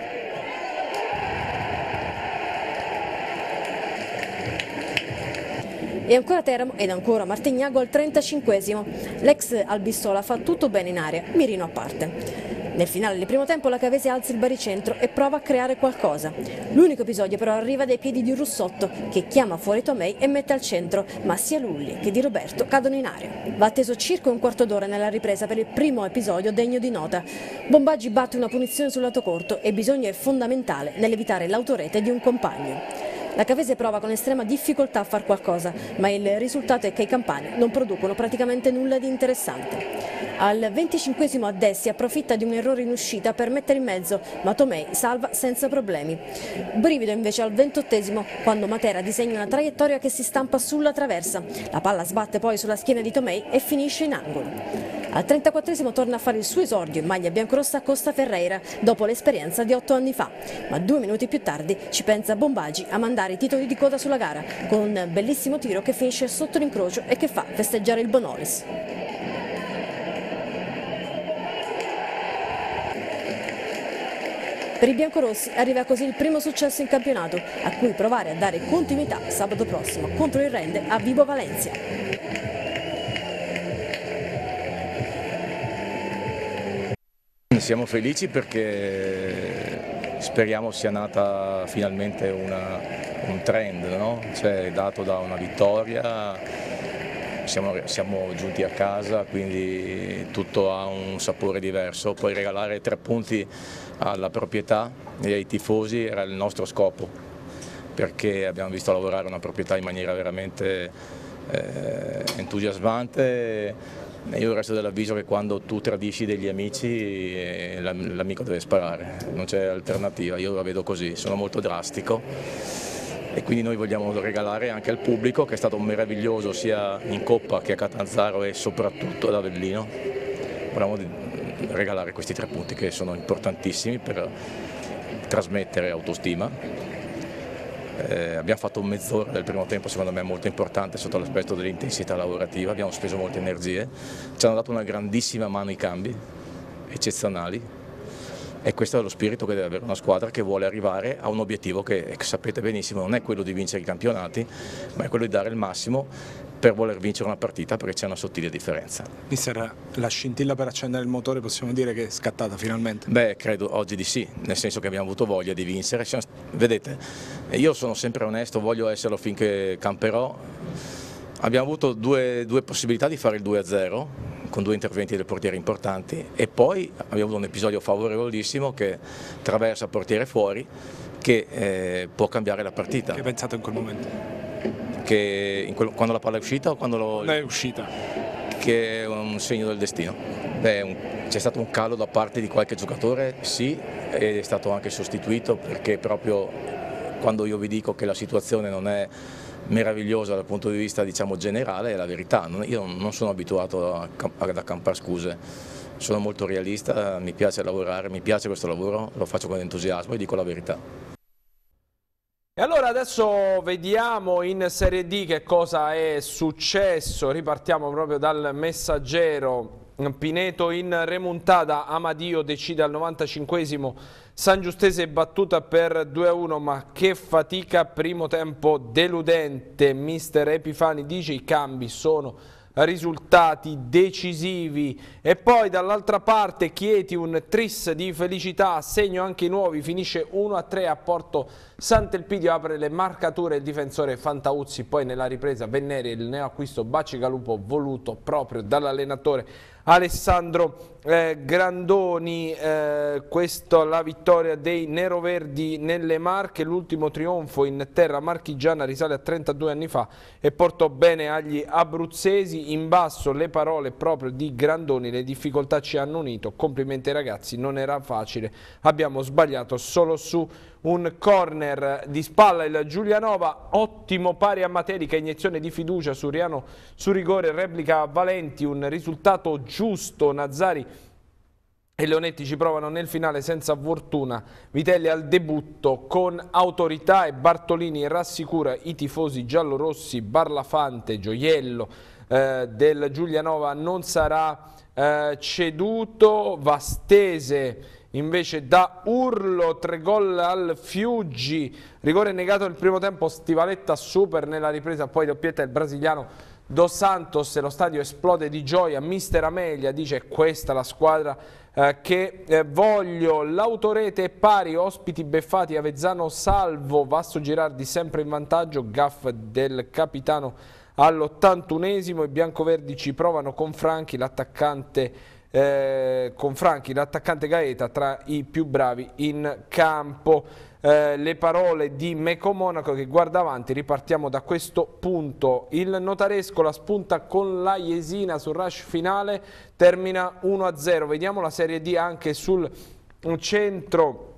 E ancora Teramo ed ancora Martignago al 35esimo. L'ex Albissola fa tutto bene in area, mirino a parte. Nel finale del primo tempo la Cavese alza il baricentro e prova a creare qualcosa. L'unico episodio però arriva dai piedi di Russotto che chiama fuori Tomei e mette al centro, ma sia Lulli che Di Roberto cadono in aria. Va atteso circa un quarto d'ora nella ripresa per il primo episodio degno di nota. Bombaggi batte una punizione sul lato corto e bisogno è fondamentale nell'evitare l'autorete di un compagno. La Cavese prova con estrema difficoltà a far qualcosa, ma il risultato è che i campani non producono praticamente nulla di interessante. Al 25 Addessi approfitta di un errore in uscita per mettere in mezzo, ma Tomei salva senza problemi. Brivido invece al 28 quando Matera disegna una traiettoria che si stampa sulla traversa. La palla sbatte poi sulla schiena di Tomei e finisce in angolo. Al 34 torna a fare il suo esordio in maglia biancorossa a Costa Ferreira dopo l'esperienza di otto anni fa, ma due minuti più tardi ci pensa Bombagi a mandare dare i titoli di coda sulla gara, con un bellissimo tiro che finisce sotto l'incrocio e che fa festeggiare il Bonolis. Per i biancorossi arriva così il primo successo in campionato, a cui provare a dare continuità sabato prossimo contro il Rende a Vibo Valencia. Siamo felici perché speriamo sia nata finalmente una, un trend, no? cioè, dato da una vittoria, siamo, siamo, giunti a casa, quindi tutto ha un sapore diverso, poi regalare tre punti alla proprietà e ai tifosi era il nostro scopo, perché abbiamo visto lavorare una proprietà in maniera veramente eh, entusiasmante io resto dell'avviso che quando tu tradisci degli amici eh, l'amico deve sparare, non c'è alternativa, io la vedo così, sono molto drastico e quindi noi vogliamo regalare anche al pubblico che è stato meraviglioso sia in Coppa che a Catanzaro e soprattutto ad Avellino. Vogliamo mm, regalare questi tre punti che sono importantissimi per trasmettere autostima eh, abbiamo fatto mezz'ora del primo tempo, secondo me molto importante sotto l'aspetto dell'intensità lavorativa, abbiamo speso molte energie, ci hanno dato una grandissima mano i cambi, eccezionali. E questo è lo spirito che deve avere una squadra che vuole arrivare a un obiettivo che, che ecco, sapete benissimo non è quello di vincere i campionati, ma è quello di dare il massimo per voler vincere una partita perché c'è una sottile differenza. Mister, la scintilla per accendere il motore possiamo dire che è scattata finalmente? Beh, credo oggi di sì, nel senso che abbiamo avuto voglia di vincere. Vedete, io sono sempre onesto, voglio esserlo finché camperò. Abbiamo avuto due, due possibilità di fare il 2-0 con due interventi del portiere importanti e poi abbiamo avuto un episodio favorevolissimo che traversa portiere fuori che eh, può cambiare la partita. Che pensate in quel momento? che quel, quando la palla è uscita o quando lo... è uscita. Che è un segno del destino. c'è stato un calo da parte di qualche giocatore, sì, ed è stato anche sostituito perché proprio quando io vi dico che la situazione non è meravigliosa dal punto di vista diciamo, generale è la verità, io non sono abituato ad accampare scuse, sono molto realista, mi piace lavorare, mi piace questo lavoro, lo faccio con entusiasmo e dico la verità. E allora adesso vediamo in Serie D che cosa è successo, ripartiamo proprio dal messaggero Pineto in remontata, Amadio decide al 95esimo, San Giustese battuta per 2-1 ma che fatica, primo tempo deludente, mister Epifani dice i cambi sono risultati decisivi e poi dall'altra parte Chieti un tris di felicità segno anche i nuovi finisce 1-3 a, Porto Sant'Elpidio apre le marcature il difensore Fantauzzi poi nella ripresa Venneri il neoacquisto Bacigalupo voluto proprio dall'allenatore Alessandro eh, Grandoni, eh, questa la vittoria dei Neroverdi nelle Marche, l'ultimo trionfo in terra marchigiana risale a 32 anni fa e portò bene agli abruzzesi, in basso le parole proprio di Grandoni, le difficoltà ci hanno unito, complimenti ragazzi, non era facile, abbiamo sbagliato solo su un corner di spalla il Giulianova, ottimo pari a Materica, iniezione di fiducia su Riano su rigore, replica Valenti, un risultato giusto, Nazari e Leonetti ci provano nel finale senza fortuna, Vitelli al debutto con autorità e Bartolini rassicura i tifosi giallorossi, Barlafante, Gioiello eh, del Giulianova non sarà eh, ceduto, Vastese invece da Urlo, tre gol al Fiuggi, rigore negato nel primo tempo, Stivaletta super nella ripresa, poi doppietta del brasiliano Dos Santos, lo stadio esplode di gioia, mister Amelia dice questa la squadra eh, che eh, voglio, l'autorete è pari, ospiti beffati, Avezzano salvo, Vasto Girardi sempre in vantaggio, gaff del capitano all'81esimo, i biancoverdi ci provano con Franchi, l'attaccante eh, con Franchi, l'attaccante Gaeta, tra i più bravi in campo. Eh, le parole di Meco Monaco che guarda avanti, ripartiamo da questo punto. Il notaresco la spunta con la Jesina sul rush finale, termina 1-0. Vediamo la Serie D anche sul centro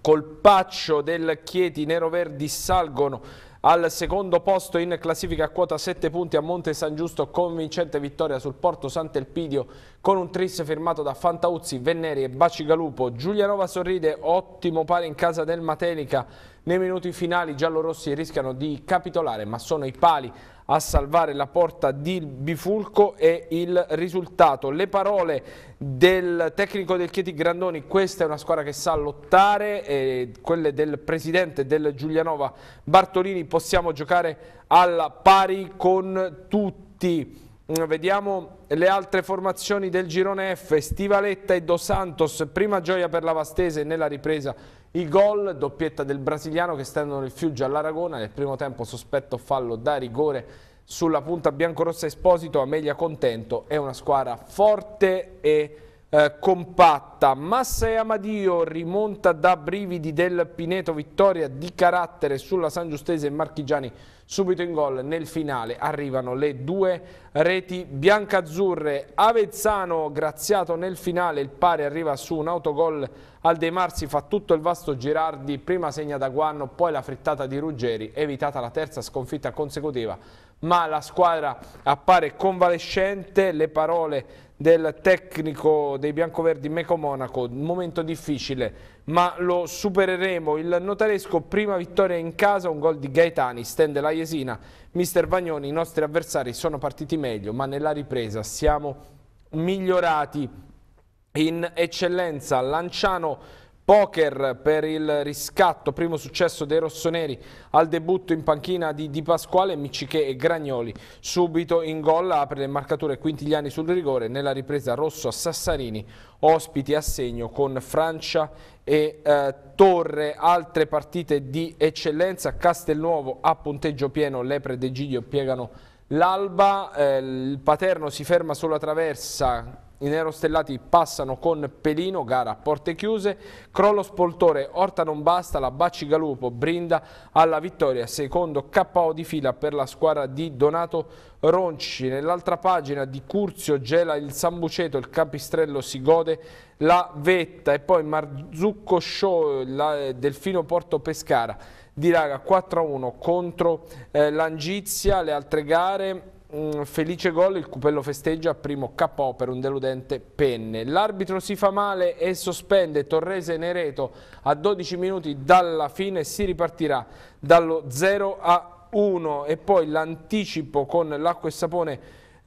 colpaccio del Chieti, nero-verdi salgono al secondo posto in classifica a quota 7 punti a Monte San Giusto, convincente vittoria sul Porto Sant'Elpidio con un tris firmato da Fantauzzi, Venneri e Bacigalupo. Giulianova sorride, ottimo pari in casa del Matenica. Nei minuti finali giallorossi rischiano di capitolare, ma sono i pali a salvare la porta di Bifulco e il risultato. Le parole del tecnico del Chieti Grandoni, questa è una squadra che sa lottare, quelle del presidente del Giulianova Bartolini, possiamo giocare al pari con tutti. Mm, vediamo le altre formazioni del girone F, Stivaletta e Dos Santos, prima gioia per la Vastese nella ripresa i gol, doppietta del brasiliano che stendono il fiuggio all'Aragona, nel primo tempo sospetto fallo da rigore sulla punta biancorossa Esposito, Amelia contento, è una squadra forte e eh, compatta. Massa e Amadio rimonta da brividi del Pineto, vittoria di carattere sulla San Giustese e Marchigiani subito in gol nel finale. Arrivano le due reti biancazzurre. Avezzano graziato nel finale, il pari arriva su un autogol al De Marsi, fa tutto il vasto Girardi, prima segna da Guanno, poi la frittata di Ruggeri, evitata la terza sconfitta consecutiva ma la squadra appare convalescente, le parole del tecnico dei biancoverdi Meco Monaco, momento difficile, ma lo supereremo. Il notaresco, prima vittoria in casa, un gol di Gaetani, stende la Jesina. Mister Vagnoni, i nostri avversari sono partiti meglio, ma nella ripresa siamo migliorati in eccellenza. Lanciano Poker per il riscatto, primo successo dei rossoneri al debutto in panchina di Di Pasquale, Miciche e Gragnoli. Subito in gol apre le marcature Quintigliani sul rigore, nella ripresa Rosso a Sassarini, ospiti a segno con Francia e eh, Torre. Altre partite di eccellenza, Castelnuovo a punteggio pieno, Lepre e De Giglio piegano l'Alba, eh, il Paterno si ferma sulla traversa i nerostellati passano con Pelino, gara a porte chiuse, crollo spoltore, Orta non basta, la Bacigalupo brinda alla vittoria, secondo KO di fila per la squadra di Donato Ronci. Nell'altra pagina di Curzio gela il Sambuceto, il Capistrello si gode la vetta e poi Marzucco Show, la eh, Delfino Porto Pescara, diraga 4-1 contro eh, l'Angizia, le altre gare Mm, felice gol, il Cupello festeggia, primo capo per un deludente penne. L'arbitro si fa male e sospende Torrese Nereto a 12 minuti dalla fine si ripartirà dallo 0 a 1 e poi l'anticipo con l'acqua e sapone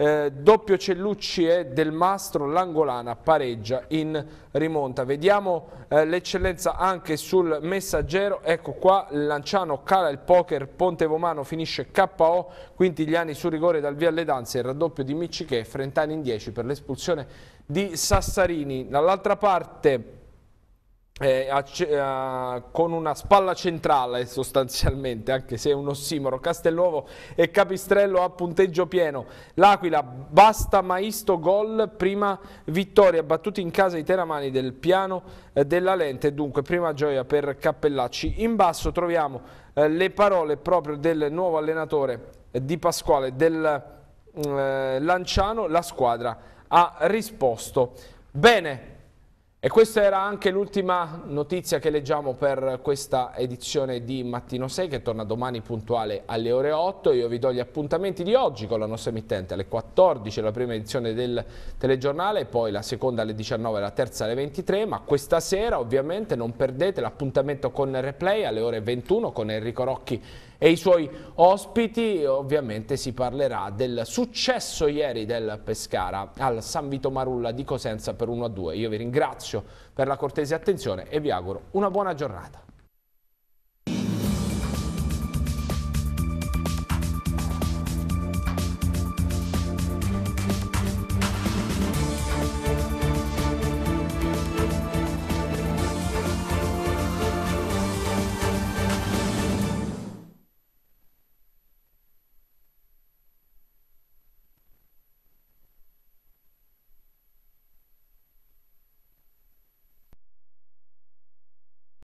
eh, doppio Cellucci e Del Mastro, l'Angolana pareggia in rimonta. Vediamo eh, l'eccellenza anche sul messaggero, ecco qua Lanciano cala il poker, Ponte Vomano finisce KO, Quintigliani su rigore dal via alle danze, il raddoppio di Miccichè, Frentani in 10 per l'espulsione di Sassarini. Dall'altra parte eh, a, a, con una spalla centrale sostanzialmente, anche se è un ossimoro. Castelluovo e Capistrello a punteggio pieno. L'Aquila basta Maisto gol, prima vittoria, battuti in casa i teramani del piano eh, della lente, dunque prima gioia per Cappellacci. In basso troviamo eh, le parole proprio del nuovo allenatore eh, di Pasquale del mm, eh, Lanciano, la squadra ha risposto. Bene, e questa era anche l'ultima notizia che leggiamo per questa edizione di Mattino 6 che torna domani puntuale alle ore 8. Io vi do gli appuntamenti di oggi con la nostra emittente alle 14 la prima edizione del telegiornale, poi la seconda alle 19 la terza alle 23, ma questa sera ovviamente non perdete l'appuntamento con Replay alle ore 21 con Enrico Rocchi e i suoi ospiti. Ovviamente si parlerà del successo ieri del Pescara al San Vito Marulla di Cosenza per 1-2. Io vi ringrazio per la cortese attenzione e vi auguro una buona giornata.